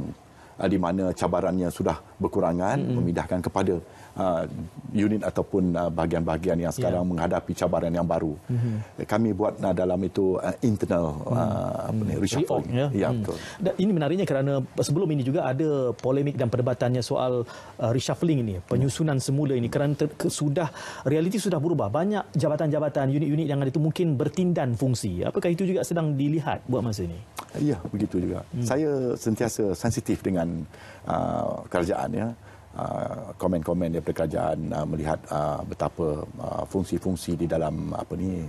uh, di mana cabarannya sudah berkurangan mm-hmm. memindahkan kepada uh, unit ataupun uh, bahagian-bahagian yang sekarang yeah. menghadapi cabaran yang baru. Mm-hmm. Kami buat uh, dalam itu uh, internal mm-hmm. uh, hmm. apa ni hmm. reshuffle. ya ya mm. betul. Dan ini menariknya kerana sebelum ini juga ada polemik dan perdebatannya soal uh, reshuffling ini, penyusunan mm. semula ini kerana ter- ke- sudah realiti sudah berubah. Banyak jabatan-jabatan unit-unit yang ada itu mungkin bertindan fungsi. Apakah itu juga sedang dilihat buat masa ini? Ya, begitu juga. Mm. Saya sentiasa sensitif dengan uh, kerajaan ya. Uh, komen-komen daripada kerajaan uh, melihat uh, betapa uh, fungsi-fungsi di dalam apa ni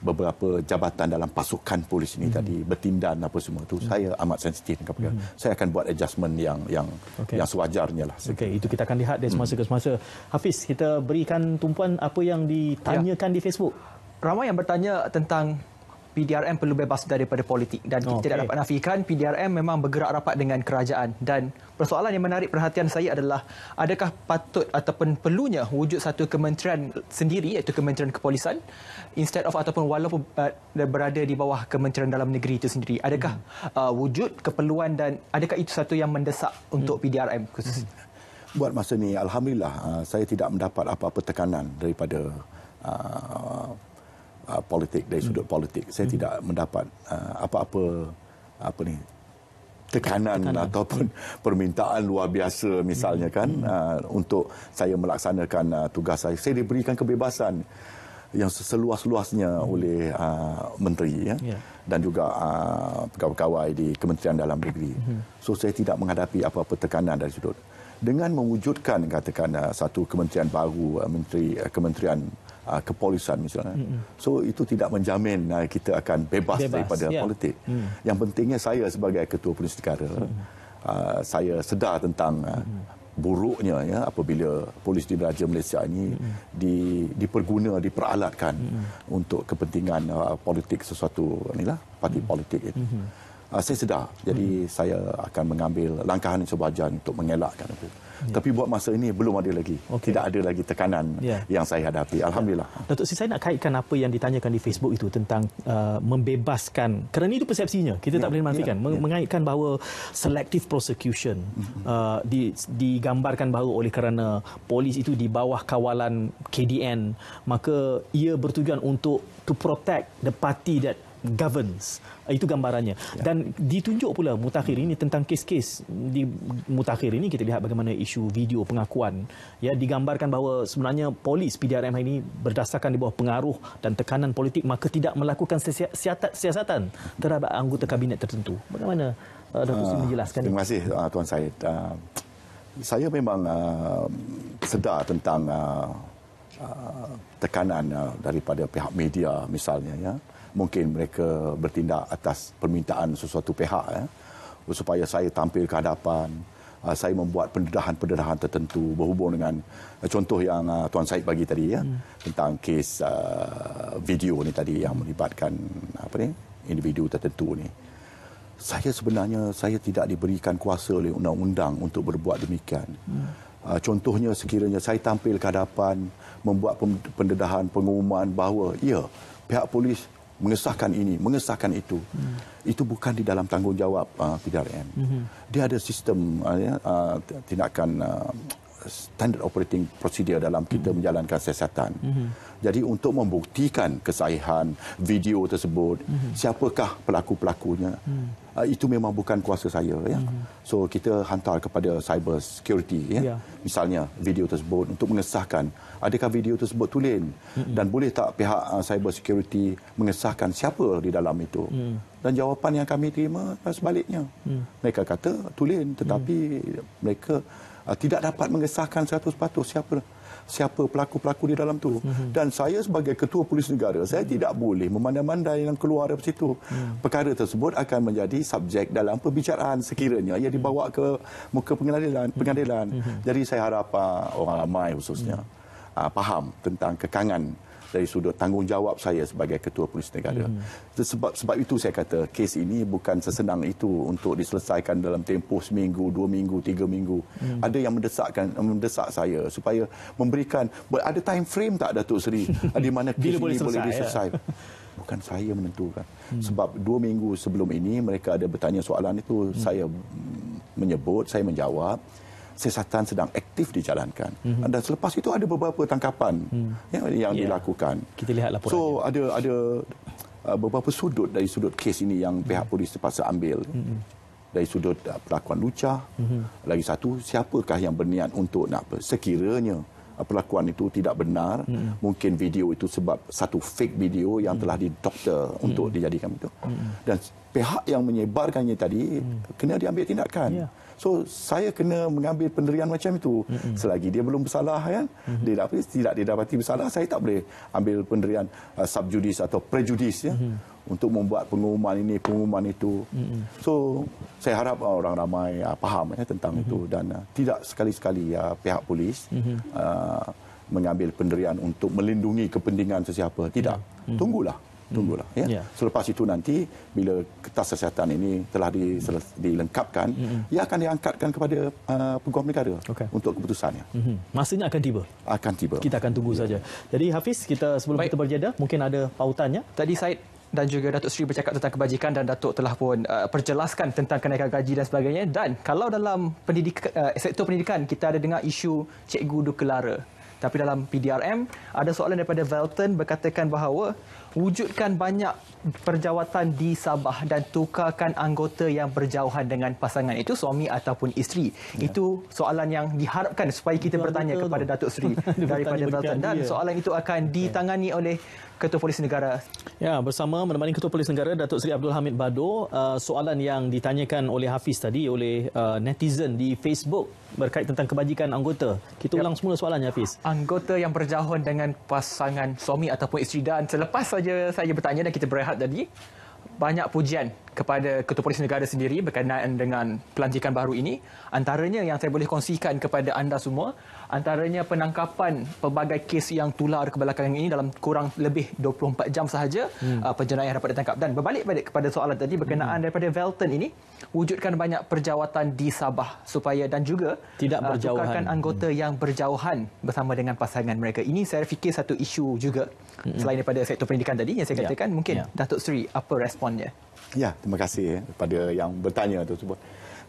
beberapa jabatan dalam pasukan polis ini hmm. tadi bertindan apa semua tu hmm. saya amat sensitif dengan perkara. Hmm. Saya akan buat adjustment yang yang okay. yang sewajarnya lah. Okey, itu kita akan lihat dari hmm. semasa hmm. ke semasa. Hafiz, kita berikan tumpuan apa yang ditanyakan ya. di Facebook. Ramai yang bertanya tentang PDRM perlu bebas daripada politik dan kita okay. tidak dapat nafikan PDRM memang bergerak rapat dengan kerajaan dan persoalan yang menarik perhatian saya adalah adakah patut ataupun perlunya wujud satu kementerian sendiri iaitu Kementerian Kepolisan instead of ataupun walaupun eh, berada di bawah Kementerian Dalam Negeri itu sendiri adakah hmm. uh, wujud keperluan dan adakah itu satu yang mendesak hmm. untuk PDRM mhm. khususnya mhm. buat masa ini, alhamdulillah eh, saya tidak mendapat apa-apa tekanan daripada uh, politik dari sudut hmm. politik saya hmm. tidak mendapat uh, apa-apa apa ni tekanan, tekanan. ataupun permintaan luar biasa misalnya kan, hmm. kan uh, untuk saya melaksanakan uh, tugas saya saya diberikan kebebasan yang seluas-luasnya hmm. oleh uh, menteri ya yeah. dan juga uh, pegawai-pegawai di Kementerian Dalam Negeri. Hmm. So saya tidak menghadapi apa-apa tekanan dari sudut dengan mewujudkan katakan uh, satu kementerian baru uh, menteri uh, kementerian uh, kepolisan misalnya. Mm-hmm. So itu tidak menjamin uh, kita akan bebas, bebas daripada yeah. politik. Mm. Yang pentingnya saya sebagai ketua polis negara, mm. uh, saya sedar tentang uh, mm. buruknya ya apabila polis di Raja Malaysia ini mm. di diperguna diperalatkan mm. untuk kepentingan uh, politik sesuatu inilah parti mm. politik itu. Mm-hmm uh, saya sedar jadi hmm. saya akan mengambil langkah yang sebahagian untuk mengelakkan itu Ya. Tapi buat masa ini belum ada lagi. Okay. Tidak ada lagi tekanan ya. yang saya hadapi. Ya. Alhamdulillah. Ya. Datuk saya nak kaitkan apa yang ditanyakan di Facebook itu tentang uh, membebaskan. Kerana itu persepsinya. Kita ya. tak boleh menafikan. Ya. Ya. Mengaitkan bahawa selective prosecution mm-hmm. uh, di, digambarkan bahawa oleh kerana polis itu di bawah kawalan KDN, maka ia bertujuan untuk to protect the party that governs. Ah, itu gambarannya. Ya. Dan ditunjuk pula mutakhir ini tentang kes-kes di mutakhir ini kita lihat bagaimana isu video pengakuan ya digambarkan bahawa sebenarnya polis PDRM ini berdasarkan di bawah pengaruh dan tekanan politik maka tidak melakukan siasatan terhadap anggota kabinet tertentu. Bagaimana ah, Dato' Sri ah, menjelaskan ini? Terima kasih ini? Tuan Syed. Saya memang sedar tentang tekanan daripada pihak media misalnya ya mungkin mereka bertindak atas permintaan sesuatu pihak ya eh, supaya saya tampil ke hadapan uh, saya membuat pendedahan-pendedahan tertentu berhubung dengan uh, contoh yang uh, tuan Said bagi tadi ya hmm. tentang kes uh, video ni tadi yang melibatkan apa ni individu tertentu ni saya sebenarnya saya tidak diberikan kuasa oleh undang-undang untuk berbuat demikian hmm. contohnya sekiranya saya tampil ke hadapan membuat pendedahan pengumuman bahawa ya pihak polis mengesahkan ini, mengesahkan itu. Hmm. Itu bukan di dalam tanggungjawab uh, ah, PDRM. Hmm. Dia ada sistem uh, uh, tindakan standard operating procedure dalam kita hmm menjalankan siasatan. hmm Jadi untuk membuktikan kesahihan video tersebut, hmm siapakah pelaku-pelakunya? hmm ah, itu memang bukan kuasa saya ya. hmm So kita hantar kepada cyber security ya. Yeah. Misalnya video tersebut untuk mengesahkan adakah video tersebut tulen hmm dan boleh tak pihak ah, cyber security mengesahkan siapa di dalam itu? hmm Dan jawapan yang kami terima sebaliknya. hmm Mereka kata tulen tetapi hmm mereka Ah, tidak dapat mengesahkan 100% siapa siapa pelaku-pelaku di dalam tu. Mm-hmm. Dan saya sebagai ketua polis negara, saya mm-hmm. tidak boleh memandai-mandai yang keluar dari situ. Mm-hmm. Perkara tersebut akan menjadi subjek dalam perbicaraan sekiranya ia dibawa ke muka pengadilan. Mhm. pengadilan. Mm-hmm. Jadi saya harap uh, orang ramai khususnya mm-hmm. uh, faham tentang kekangan dari sudut tanggungjawab saya sebagai ketua polis negara. Hmm. Sebab sebab itu saya kata kes ini bukan sesenang itu untuk diselesaikan dalam tempoh seminggu, dua minggu, tiga minggu. Hmm. Ada yang mendesakkan mendesak saya supaya memberikan ada time frame tak Datuk Seri di mana kes Bila ini boleh diselesaikan. Ya? Bukan saya menentukan. Hmm. Sebab dua minggu sebelum ini mereka ada bertanya soalan itu hmm. saya menyebut, saya menjawab siasatan sedang aktif dijalankan. Mm-hmm. Dan selepas itu ada beberapa tangkapan mm. yang, yang yeah. dilakukan. Kita lihat laporan. So ada ada uh, beberapa sudut dari sudut kes ini yang pihak hmm. polis terpaksa ambil. Mm-hmm dari sudut pelakuan uh, perlakuan lucah. Mm-hmm. Lagi satu, siapakah yang berniat untuk nak apa? Sekiranya perlakuan itu tidak benar. Hmm. Mungkin video itu sebab satu fake video yang hmm. telah didoktor untuk hmm. dijadikan itu. Hmm. Dan pihak yang menyebarkannya tadi hmm. kena diambil tindakan. Yeah. So saya kena mengambil penderian macam itu mm-hmm. selagi dia belum bersalah kan mm-hmm. dia dapati tidak didapati bersalah saya tak boleh ambil penderian uh, subjudis atau prejudis ya mm-hmm untuk membuat pengumuman ini, pengumuman itu. mm So, saya harap uh, orang ramai uh, faham ya, tentang mm-hmm. itu dan uh, tidak sekali-sekali uh, pihak polis mm-hmm. uh, mengambil penderian untuk melindungi kepentingan sesiapa. Tidak. Mm-hmm. mm-hmm. Tunggulah. Mm-hmm. Tunggulah. Ya. Yeah. Selepas itu nanti bila kertas kesihatan ini telah diseles- dilengkapkan, mm-hmm. ia akan diangkatkan kepada uh, peguam negara okay. untuk keputusannya. Mm-hmm. Masanya akan tiba. Akan tiba. Kita akan tunggu yeah. saja. Jadi Hafiz, kita sebelum Baik. kita berjeda, mungkin ada pautannya. Tadi Said dan juga Datuk Seri bercakap tentang kebajikan dan Datuk telah pun uh, perjelaskan tentang kenaikan gaji dan sebagainya dan kalau dalam pendidik, uh, sektor pendidikan kita ada dengar isu cikgu dukelara tapi dalam PDRM ada soalan daripada Velton berkatakan bahawa wujudkan banyak perjawatan di Sabah dan tukarkan anggota yang berjauhan dengan pasangan itu suami ataupun isteri. Ya. Itu soalan yang diharapkan supaya kita itu bertanya kepada Datuk Seri daripada Velton dan soalan itu akan ya. ditangani oleh Ketua Polis Negara. Ya, bersama menemani Ketua Polis Negara Datuk Seri Abdul Hamid Bado, uh, soalan yang ditanyakan oleh Hafiz tadi oleh uh, netizen di Facebook berkait tentang kebajikan anggota. Kita ya. ulang semula soalannya Hafiz. Anggota yang berjauhan dengan pasangan suami ataupun isteri dan selepas saja saya bertanya dan kita berehat tadi, banyak pujian kepada Ketua Polis Negara sendiri berkenaan dengan pelantikan baru ini. Antaranya yang saya boleh kongsikan kepada anda semua, antaranya penangkapan pelbagai kes yang tular ke belakang ini dalam kurang lebih 24 jam sahaja hmm. Uh, penjenayah dapat ditangkap. Dan berbalik balik kepada soalan tadi berkenaan hmm. daripada Velton ini, wujudkan banyak perjawatan di Sabah supaya dan juga tidak uh, berjauhan. Hmm. anggota hmm. yang berjauhan bersama dengan pasangan mereka. Ini saya fikir satu isu juga hmm. selain daripada sektor pendidikan tadi yang saya ya. katakan. Ya. Mungkin ya. Datuk Seri, apa responnya? Ya, terima kasih ya, kepada yang bertanya tersebut.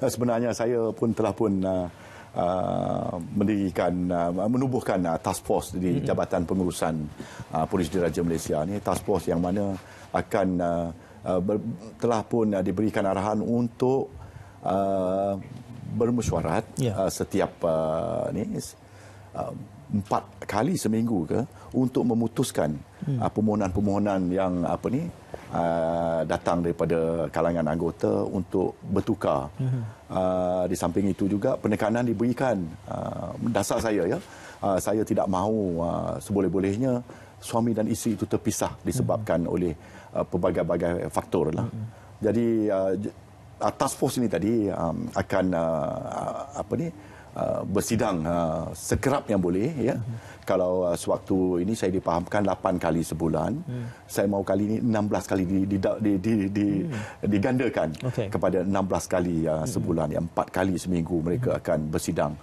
Eh, sebenarnya saya pun telah pun uh, Uh, mendirikan uh, menubuhkan uh, task force di hmm. Jabatan Pengurusan uh, Polis Diraja Malaysia ni task force yang mana akan uh, ber, telah pun uh, diberikan arahan untuk uh, bermesyuarat yeah. Ya. uh, setiap uh, ni uh, empat kali seminggu ke untuk memutuskan hmm. Ah, permohonan-permohonan yang apa ni ah, datang daripada kalangan anggota untuk bertukar. Hmm. Ah, di samping itu juga penekanan diberikan dasar saya ya. saya tidak mahu seboleh-bolehnya suami dan isteri itu terpisah disebabkan hmm. oleh uh, pelbagai-bagai faktor lah. Hmm. Jadi atas pos ini tadi akan apa ni Uh, bersidang uh, sekerap yang boleh ya. Kalau uh, sewaktu ini saya dipahamkan 8 kali sebulan, hmm. saya mau kali ini 16 kali di, di, di, di, hmm. digandakan okay. kepada 16 kali uh, hmm. sebulan. Hmm. Ya, 4 kali seminggu mereka hmm. akan bersidang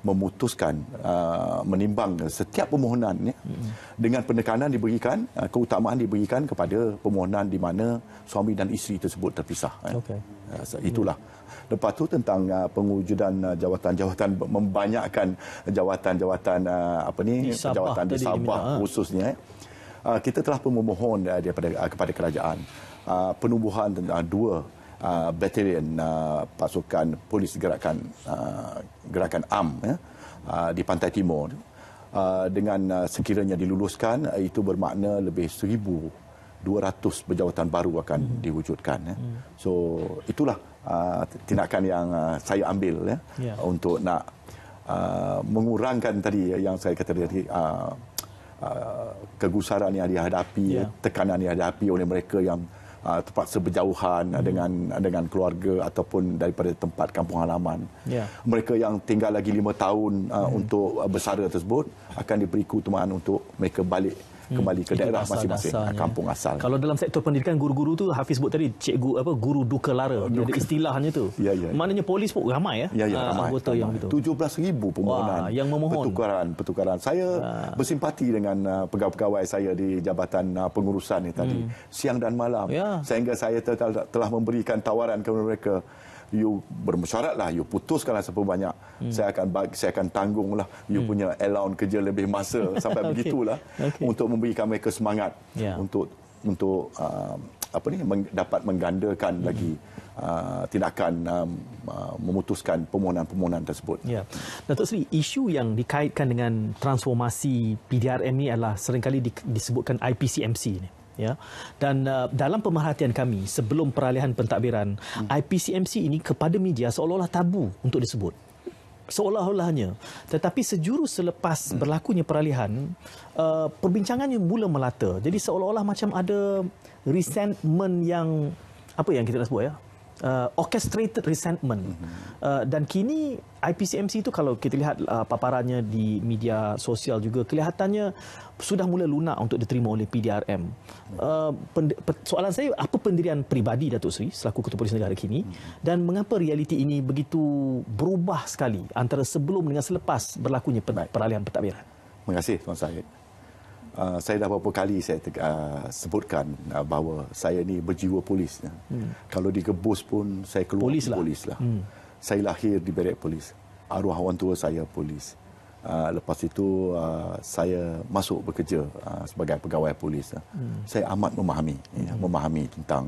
memutuskan uh, menimbang setiap permohonan ya, hmm. dengan penekanan diberikan, uh, keutamaan diberikan kepada permohonan di mana suami dan isteri tersebut terpisah. Ya. Okay. Ya. Uh, itulah. Hmm. Lepas tu tentang uh, pengwujudan uh, jawatan-jawatan membanyakkan jawatan-jawatan uh, apa ni di Sabah jawatan di Sabah di ha. khususnya eh. uh, kita telah pun memohon uh, daripada uh, kepada kerajaan uh, penubuhan tentang uh, dua uh, batalion uh, pasukan polis gerakan uh, gerakan am eh, ya, uh, di pantai timur Uh, dengan uh, sekiranya diluluskan uh, itu bermakna lebih 1200 berjawatan baru akan hmm. diwujudkan ya. Hmm. So itulah Uh, tindakan yang uh, saya ambil ya, yeah. untuk nak uh, mengurangkan tadi yang saya kata tadi uh, uh, kegusaran yang dihadapi, yeah. tekanan yang dihadapi oleh mereka yang uh, terpaksa berjauhan mm. dengan dengan keluarga ataupun daripada tempat kampung halaman. Yeah. Mereka yang tinggal lagi lima tahun uh, mm. untuk uh, bersara tersebut akan diberi keutamaan untuk mereka balik Hmm. kembali ke daerah masing-masing ah, kampung asal. Kalau dalam sektor pendidikan guru-guru tu Hafiz sebut tadi cikgu apa guru duka lara duka. Jadi istilahnya tu. Ya, ya, ya. Maknanya polis pun ramai eh? ya, ya, ya ramai, anggota yang itu. 17000 permohonan Wah, yang memohon pertukaran pertukaran. Saya ha. bersimpati dengan pegawai-pegawai saya di jabatan pengurusan ni tadi hmm. siang dan malam ya. sehingga saya telah, telah memberikan tawaran kepada mereka you bermesyuaratlah you putuskanlah siapa banyak hmm. saya akan saya akan tanggunglah you hmm. punya allowance kerja lebih masa sampai okay. begitulah okay. untuk memberi kami kesemangat yeah. untuk untuk uh, apa ni meng, dapat menggandakan hmm. lagi Uh, tindakan um, uh, memutuskan permohonan-permohonan tersebut. Ya. Datuk Seri, isu yang dikaitkan dengan transformasi PDRM ini adalah seringkali di, disebutkan IPCMC ini ya dan uh, dalam pemerhatian kami sebelum peralihan pentadbiran hmm. IPCMC ini kepada media seolah-olah tabu untuk disebut seolah-olahnya tetapi sejurus selepas hmm. berlakunya peralihan uh, perbincangannya mula melata jadi seolah-olah macam ada resentment yang apa yang kita nak sebut ya uh, orchestrated resentment mm-hmm. uh, dan kini IPCMC itu kalau kita lihat uh, paparannya di media sosial juga kelihatannya sudah mula lunak untuk diterima oleh PDRM. Hmm. Uh, soalan saya apa pendirian peribadi Datuk Seri selaku Ketua Polis Negara kini hmm. dan mengapa realiti ini begitu berubah sekali antara sebelum dengan selepas berlakunya peralihan pentadbiran. Terima kasih Tuan Syed uh, saya dah beberapa kali saya uh, sebutkan uh, bahawa saya ni berjiwa polis. Hmm. Kalau digebus pun saya keluar polis lah. Polis lah. Hmm. Saya lahir di barak polis. Arwah orang tua saya polis. Uh, lepas itu uh, saya masuk bekerja uh, sebagai pegawai polis. Hmm. Saya amat memahami ya, hmm. ya, memahami tentang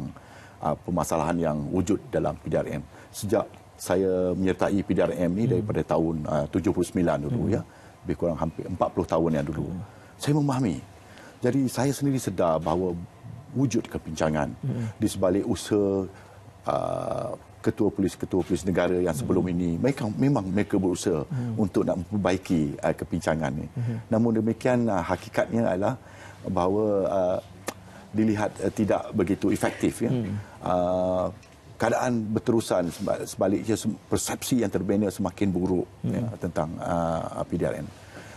uh, permasalahan yang wujud dalam PDRM. Sejak saya menyertai PDRM ni hmm. daripada tahun uh, 79 dulu hmm. ya. Lebih kurang hampir 40 tahun yang dulu. Hmm saya memahami. Jadi saya sendiri sedar bahawa wujud kepincangan hmm. di sebalik usaha uh, ketua polis ketua polis negara yang sebelum hmm. ini mereka memang mereka berusaha hmm. untuk nak memperbaiki uh, kepincangan ini. Hmm. Namun demikian uh, hakikatnya adalah bahawa uh, dilihat uh, tidak begitu efektif ya. Hmm. Uh, keadaan berterusan sebaliknya persepsi yang terbina semakin buruk ya, hmm. ya, tentang uh, PDRN.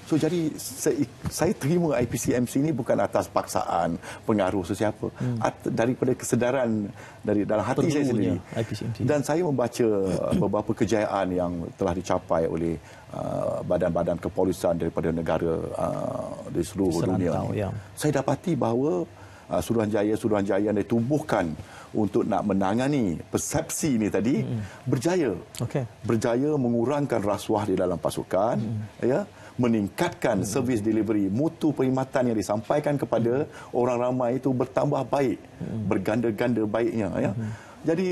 So jadi saya, saya terima IPCMC ini bukan atas paksaan pengaruh sesiapa hmm. at, daripada kesedaran dari dalam hati Perlunya saya sendiri. IPCMC. Dan saya membaca uh, beberapa kejayaan yang telah dicapai oleh uh, badan-badan uh, kepolisan daripada negara uh, di seluruh Serantau, dunia. Ya. Saya dapati bahawa uh, Suruhanjaya Suruhanjaya yang ditubuhkan untuk nak menangani persepsi ini tadi hmm. berjaya. Okay. Berjaya mengurangkan rasuah di dalam pasukan hmm. ya meningkatkan hmm. service delivery, mutu perkhidmatan yang disampaikan kepada hmm. orang ramai itu bertambah baik, hmm. berganda-ganda baiknya. Ya. Hmm. Jadi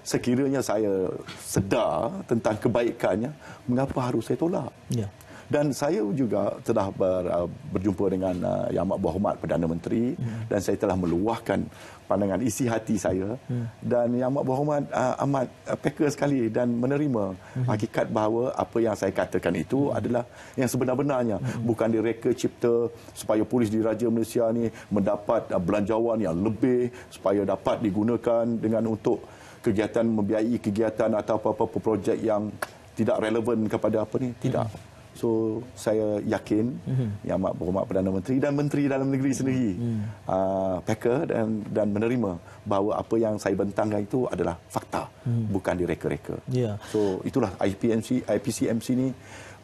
sekiranya saya sedar tentang kebaikannya, mengapa harus saya tolak? Yeah dan saya juga telah ber, uh, berjumpa dengan uh, Yang Amat Berhormat Perdana Menteri hmm. dan saya telah meluahkan pandangan isi hati saya hmm. dan Yang Amat Berhormat uh, amat uh, peka sekali dan menerima hmm. hakikat bahawa apa yang saya katakan itu hmm. adalah yang sebenar-benarnya hmm. bukan direka cipta supaya polis diraja Malaysia ni mendapat uh, belanjawan yang lebih supaya dapat digunakan dengan untuk kegiatan membiayai kegiatan atau apa-apa projek yang tidak relevan kepada apa ni tidak hmm. So saya yakin mm-hmm. yang amat berhormat Perdana Menteri dan Menteri Dalam Negeri sendiri mm-hmm. Mhm. uh, ah, peka dan dan menerima bahawa apa yang saya bentangkan itu adalah fakta mm-hmm. bukan direka-reka. Yeah. So itulah IPMC IPCMC ini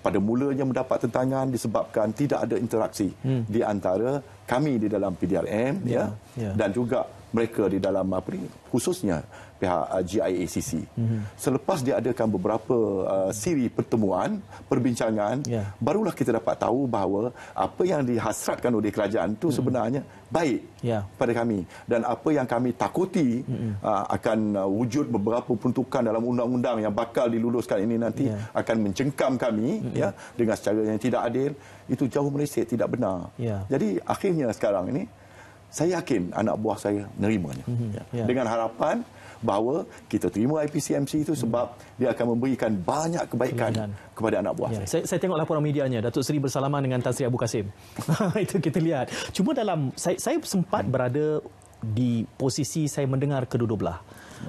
pada mulanya mendapat tentangan disebabkan tidak ada interaksi mm. di antara kami di dalam PDRM yeah. ya yeah. Ya. dan juga mereka di dalam apa ni khususnya pihak uh, GIACC. Mm-hmm. Selepas dia adakan beberapa uh, siri pertemuan, perbincangan, yeah. barulah kita dapat tahu bahawa apa yang dihasratkan oleh kerajaan itu mm-hmm. sebenarnya baik yeah. pada kami dan apa yang kami takuti mm-hmm. uh, akan uh, wujud beberapa peruntukan dalam undang-undang yang bakal diluluskan ini nanti yeah. akan mencengkam kami mm-hmm. ya dengan secara yang tidak adil itu jauh meleset tidak benar. Yeah. Jadi akhirnya sekarang ini saya yakin anak buah saya nerimanya mm-hmm. yeah. Ya. dengan harapan bahawa kita terima IPCMC itu hmm. sebab hmm. dia akan memberikan banyak kebaikan Kelihatan. kepada anak buah ya. saya. saya. Saya tengok laporan medianya Datuk Seri bersalaman dengan Tan Sri Abu Kasim. itu kita lihat. Cuma dalam saya, saya sempat hmm. berada di posisi saya mendengar kedua-dua belah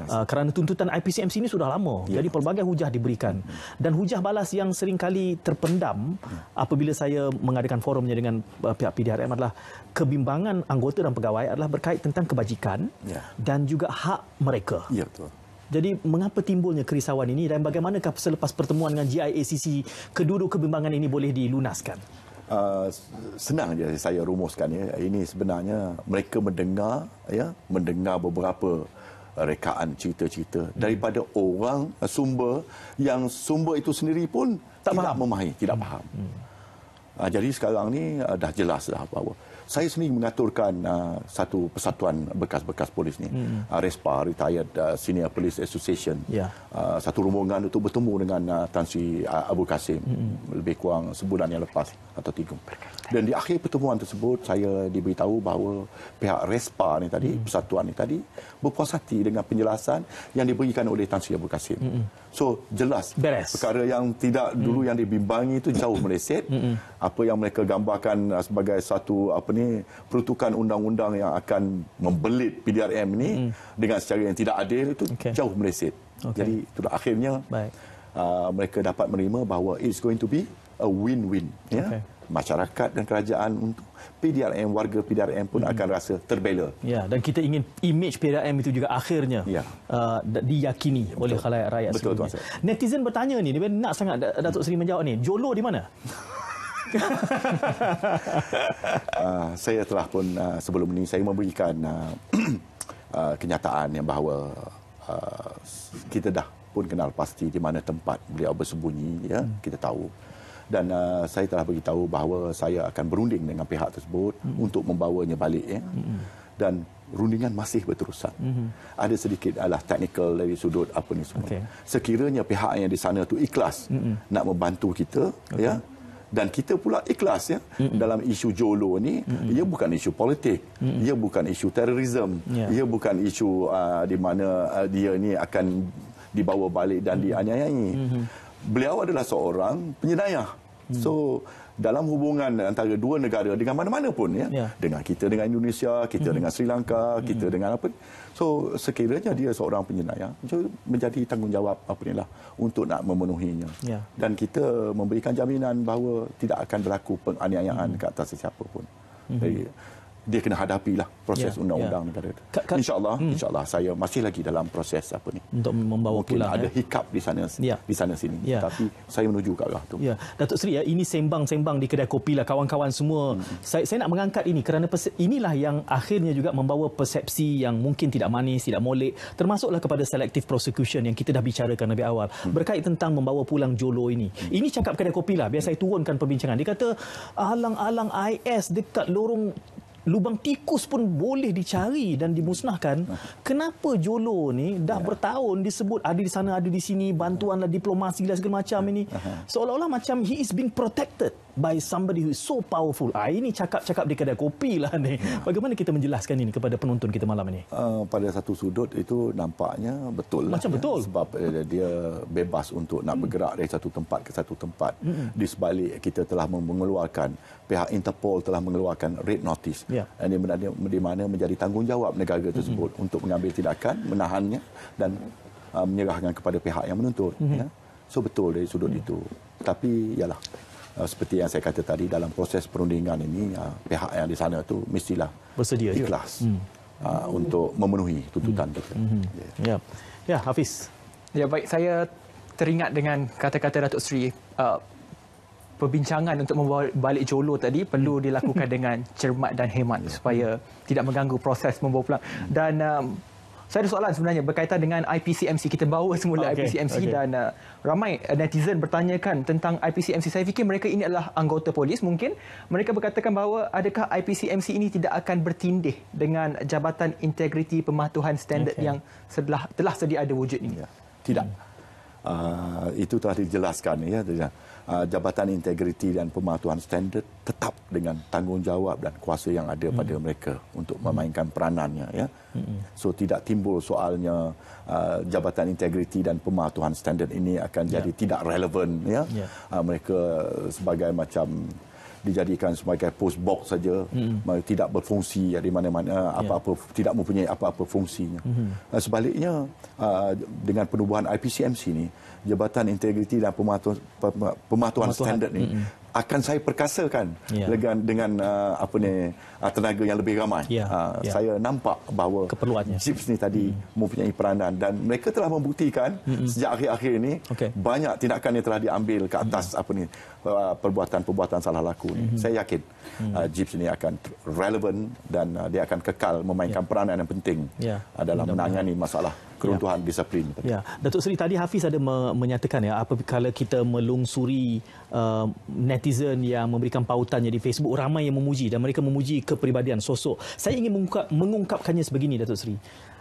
uh, kerana tuntutan IPCMC ini sudah lama. Ya. Jadi pelbagai hujah diberikan. Hmm. Dan hujah balas yang sering kali terpendam hmm. apabila saya mengadakan forumnya dengan uh, pihak PDRM adalah kebimbangan anggota dan pegawai adalah berkait tentang kebajikan ya. dan juga hak mereka. Ya, betul. Jadi mengapa timbulnya kerisauan ini dan bagaimanakah selepas pertemuan dengan GIACC kedua-dua kebimbangan ini boleh dilunaskan? Uh, senang saja saya rumuskan ya. Ini sebenarnya mereka mendengar ya, mendengar beberapa rekaan cerita-cerita hmm. daripada orang eh, sumber yang sumber itu sendiri pun tak tidak memahami, tidak hmm. faham. Hmm. Ah, jadi sekarang ni ah, dah jelas dah bahawa saya sendiri mengaturkan uh, satu persatuan bekas-bekas polis ni hmm. uh, RESPA retired uh, senior police association yeah. uh, satu rombongan untuk bertemu dengan uh, Tan Sri uh, Abu Kasim hmm. lebih kurang sebulan yang lepas atau tiga dan di akhir pertemuan tersebut saya diberitahu bahawa pihak RESPA ni tadi hmm. persatuan ni tadi berpuas hati dengan penjelasan yang diberikan oleh Tan Sri Abu Kasim hmm. so jelas Beres. perkara yang tidak dulu hmm. yang dibimbangi itu jauh meleset hmm. apa yang mereka gambarkan uh, sebagai satu apa ni peruntukan undang-undang yang akan membelit PDRM ini hmm. dengan secara yang tidak adil itu okay. jauh meleset. Okay. Jadi itulah akhirnya Baik. Uh, mereka dapat menerima bahawa it's going to be a win-win. Ya. Okay. Ya? Masyarakat dan kerajaan untuk PDRM, warga PDRM pun hmm. akan rasa terbela. Ya, dan kita ingin imej PDRM itu juga akhirnya ya. uh, diyakini ya, Betul. oleh khalayak rakyat. Betul, Netizen bertanya ni, dia nak sangat Datuk Seri menjawab ni, jolo di mana? Ah, saya telah pun uh, sebelum ini saya memberikan uh, uh, kenyataan yang bahawa uh, kita dah pun kenal pasti di mana tempat beliau bersembunyi ya hmm. kita tahu dan uh, saya telah beritahu bahawa saya akan berunding dengan pihak tersebut hmm. untuk membawanya balik ya hmm. dan rundingan masih berterusan. hmm Ada sedikit adalah teknikal dari sudut apa ni semua. Okay. Sekiranya pihak yang di sana tu ikhlas hmm nak membantu kita okay. ya dan kita pula ikhlas ya mm-hmm. dalam isu Jolo ni mm-hmm. ia bukan isu politik mm-hmm. ia bukan isu terorisme yeah. ia bukan isu uh, di mana uh, dia ni akan dibawa balik dan mm-hmm. dianiayai mm-hmm. beliau adalah seorang penyenayah mm-hmm. so dalam hubungan antara dua negara dengan mana-mana pun ya? ya dengan kita dengan Indonesia kita mm-hmm. dengan Sri Lanka kita mm-hmm. dengan apa so sekiranya dia seorang penjenayah dia menjadi tanggungjawab apa inilah untuk nak memenuhinya ya. dan kita memberikan jaminan bahawa tidak akan berlaku penganiayaan mm-hmm. ke atas sesiapa pun mm-hmm dia kena hadapilah proses yeah, undang-undang yeah. negara itu. Insya-Allah, hmm. insya-Allah saya masih lagi dalam proses apa ni untuk membawa Mungkin pulang ada eh. Ya. hikap di sana yeah. di sana sini. Yeah. Tapi saya menuju ke arah tu. Ya. Datuk Seri ya, ini sembang-sembang di kedai kopi lah kawan-kawan semua. Hmm. Saya saya nak mengangkat ini kerana inilah yang akhirnya juga membawa persepsi yang mungkin tidak manis, tidak molek termasuklah kepada selective prosecution yang kita dah bicarakan lebih awal hmm. berkait tentang membawa pulang Jolo ini. Hmm. Ini cakap kedai kopi lah. Biasa saya turunkan perbincangan. Dia kata alang-alang IS dekat lorong lubang tikus pun boleh dicari dan dimusnahkan kenapa jolo ni dah ya. bertahun disebut ada di sana ada di sini Bantuan lah, diplomasi dan lah segala macam ini seolah-olah macam he is being protected by somebody who is so powerful ah, ini cakap-cakap di kedai kopi lah ni ya. bagaimana kita menjelaskan ini kepada penonton kita malam ini uh, pada satu sudut itu nampaknya betul lah macam ya. betul sebab uh, dia bebas untuk nak hmm. bergerak dari satu tempat ke satu tempat hmm. di sebalik kita telah mengeluarkan pihak Interpol telah mengeluarkan red notice yeah. Ya. Ini berada di mana menjadi tanggungjawab negara tersebut mm-hmm. untuk mengambil tindakan, menahannya dan uh, menyerahkan kepada pihak yang menuntut. Mm-hmm. Ya. So betul dari sudut mm-hmm. itu. Tapi ialah uh, seperti yang saya kata tadi dalam proses perundingan ini uh, pihak yang di sana itu mestilah bersedia ikhlas juga. Mm. Uh, untuk memenuhi tuntutan mm-hmm. kita. Mm-hmm. Ya. ya. Ya, Hafiz. Ya baik saya teringat dengan kata-kata Datuk Sri. uh, perbincangan untuk membawa balik jolo tadi perlu hmm. dilakukan dengan cermat dan hemat ya. supaya tidak mengganggu proses membawa pulang. Hmm. Dan um, saya ada soalan sebenarnya berkaitan dengan IPCMC. Kita bawa semula okay. IPCMC okay. dan uh, ramai netizen bertanyakan tentang IPCMC. Saya fikir mereka ini adalah anggota polis mungkin. Mereka berkatakan bahawa adakah IPCMC ini tidak akan bertindih dengan Jabatan Integriti Pematuhan Standard okay. yang sedelah, telah sedia ada wujud ini? Ya. Tidak. Uh, itu telah dijelaskan. ya. Ah, Jabatan Integriti dan Pematuhan Standard tetap dengan tanggungjawab dan kuasa yang ada pada hmm. mereka untuk memainkan peranannya ya. Hmm. So tidak timbul soalnya uh, Jabatan Integriti dan Pematuhan Standard ini akan ya. jadi tidak relevan ya. Yeah. Ya. Uh, mereka sebagai macam dijadikan sebagai post box saja hmm. tidak berfungsi di mana-mana ya. apa-apa yeah. tidak mempunyai apa-apa fungsinya. Hmm. Ah, sebaliknya dengan penubuhan IPCMC ini Jabatan Integriti dan Pematuhan, Pematuhan, Pematuhan. Standard ni mm-hmm akan saya perkasakan ya. dengan dengan uh, apa ni uh, tenaga yang lebih ramai. Ya. Uh, ya. Saya nampak bahawa Jeeps ni tadi hmm. mempunyai peranan dan mereka telah membuktikan hmm. sejak akhir-akhir ini okay. banyak tindakan yang telah diambil ke hmm. atas hmm. apa ni uh, perbuatan-perbuatan salah laku ni. Hmm. Saya yakin hmm. uh, Jeeps ni akan relevan dan uh, dia akan kekal memainkan ya. peranan yang penting ya. uh, dalam menangani masalah ya. keruntuhan ya. disiplin. Tadi. Ya, Datuk Seri tadi Hafiz ada menyatakan ya apabila kita melungsuri uh, net netizen yang memberikan pautannya di Facebook ramai yang memuji dan mereka memuji kepribadian sosok. Saya ingin mengungkap, mengungkapkannya sebegini Datuk Seri.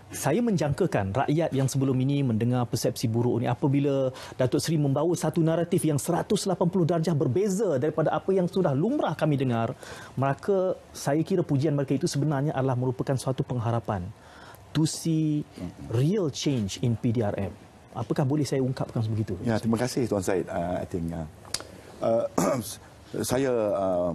Saya menjangkakan rakyat yang sebelum ini mendengar persepsi buruk ini apabila Datuk Seri membawa satu naratif yang 180 darjah berbeza daripada apa yang sudah lumrah kami dengar, maka saya kira pujian mereka itu sebenarnya adalah merupakan suatu pengharapan to see real change in PDRM. Apakah boleh saya ungkapkan sebegitu? Ya, terima kasih Tuan Said. Uh, I think uh, Uh, saya uh,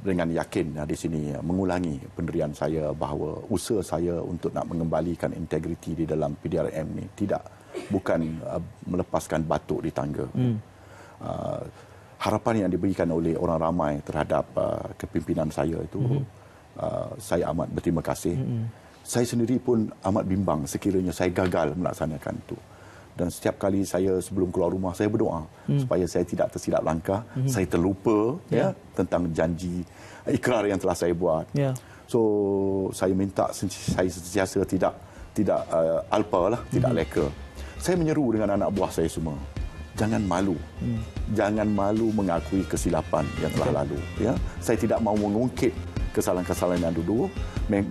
dengan yakin uh, di sini mengulangi pendirian saya bahawa usaha saya untuk nak mengembalikan integriti di dalam PDRM ni tidak bukan melepaskan batu di tangga. Hmm. Harapan yang diberikan oleh orang ramai terhadap kepimpinan saya itu hmm. saya amat berterima kasih. Hmm. Saya sendiri pun amat bimbang sekiranya saya gagal melaksanakan itu dan setiap kali saya sebelum keluar rumah saya berdoa hmm. supaya saya tidak tersilap langkah hmm. saya terlupa yeah. ya tentang janji eh, ikrar yang telah saya buat yeah. so saya minta saya sentiasa tidak tidak uh, alpa lah tidak hmm. leka saya menyeru dengan anak buah saya semua jangan malu hmm. jangan malu mengakui kesilapan yang telah okay. lalu ya saya tidak mahu mengungkit kesalahan-kesalahan yang dulu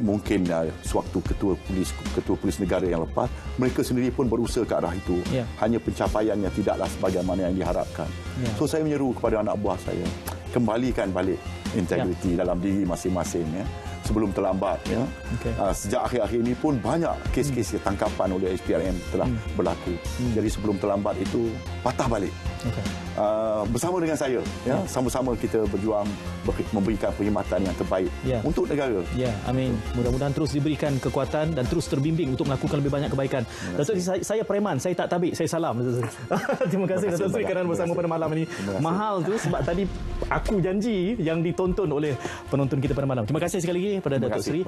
mungkin uh, sewaktu ketua polis ketua polis negara yang lepas mereka sendiri pun berusaha ke arah itu yeah. hanya pencapaiannya tidaklah sebagaimana yang diharapkan yeah. so saya menyeru kepada anak buah saya kembalikan balik integriti yeah. dalam diri masing-masing ya sebelum terlambat ya okay. Uh, sejak akhir-akhir ini pun banyak kes-kes hmm. tangkapan oleh SPRM telah hmm. berlaku hmm. jadi sebelum terlambat itu patah balik okay. uh, ah, bersama dengan saya ya yeah. sama-sama kita berjuang memberikan perkhidmatan yang terbaik yeah. untuk negara. Ya, yeah. amin. Mudah-mudahan terus diberikan kekuatan dan terus terbimbing untuk melakukan lebih banyak kebaikan. Datuk saya, saya preman, saya tak tabik, saya salam. Terima kasih Datuk Sri kerana bersama pada malam ini. Mahal tu sebab tadi aku janji yang ditonton oleh penonton kita pada malam. Terima kasih sekali lagi kepada Datuk Sri.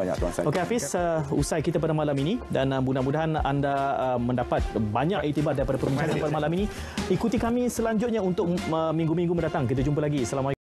Okey Hafiz, uh, usai kita pada malam ini dan uh, mudah-mudahan anda uh, mendapat banyak iktibar daripada perbincangan pada malam ini. Ikuti kami selanjutnya untuk minggu-minggu mendatang. Kita jumpa lagi. Assalamualaikum.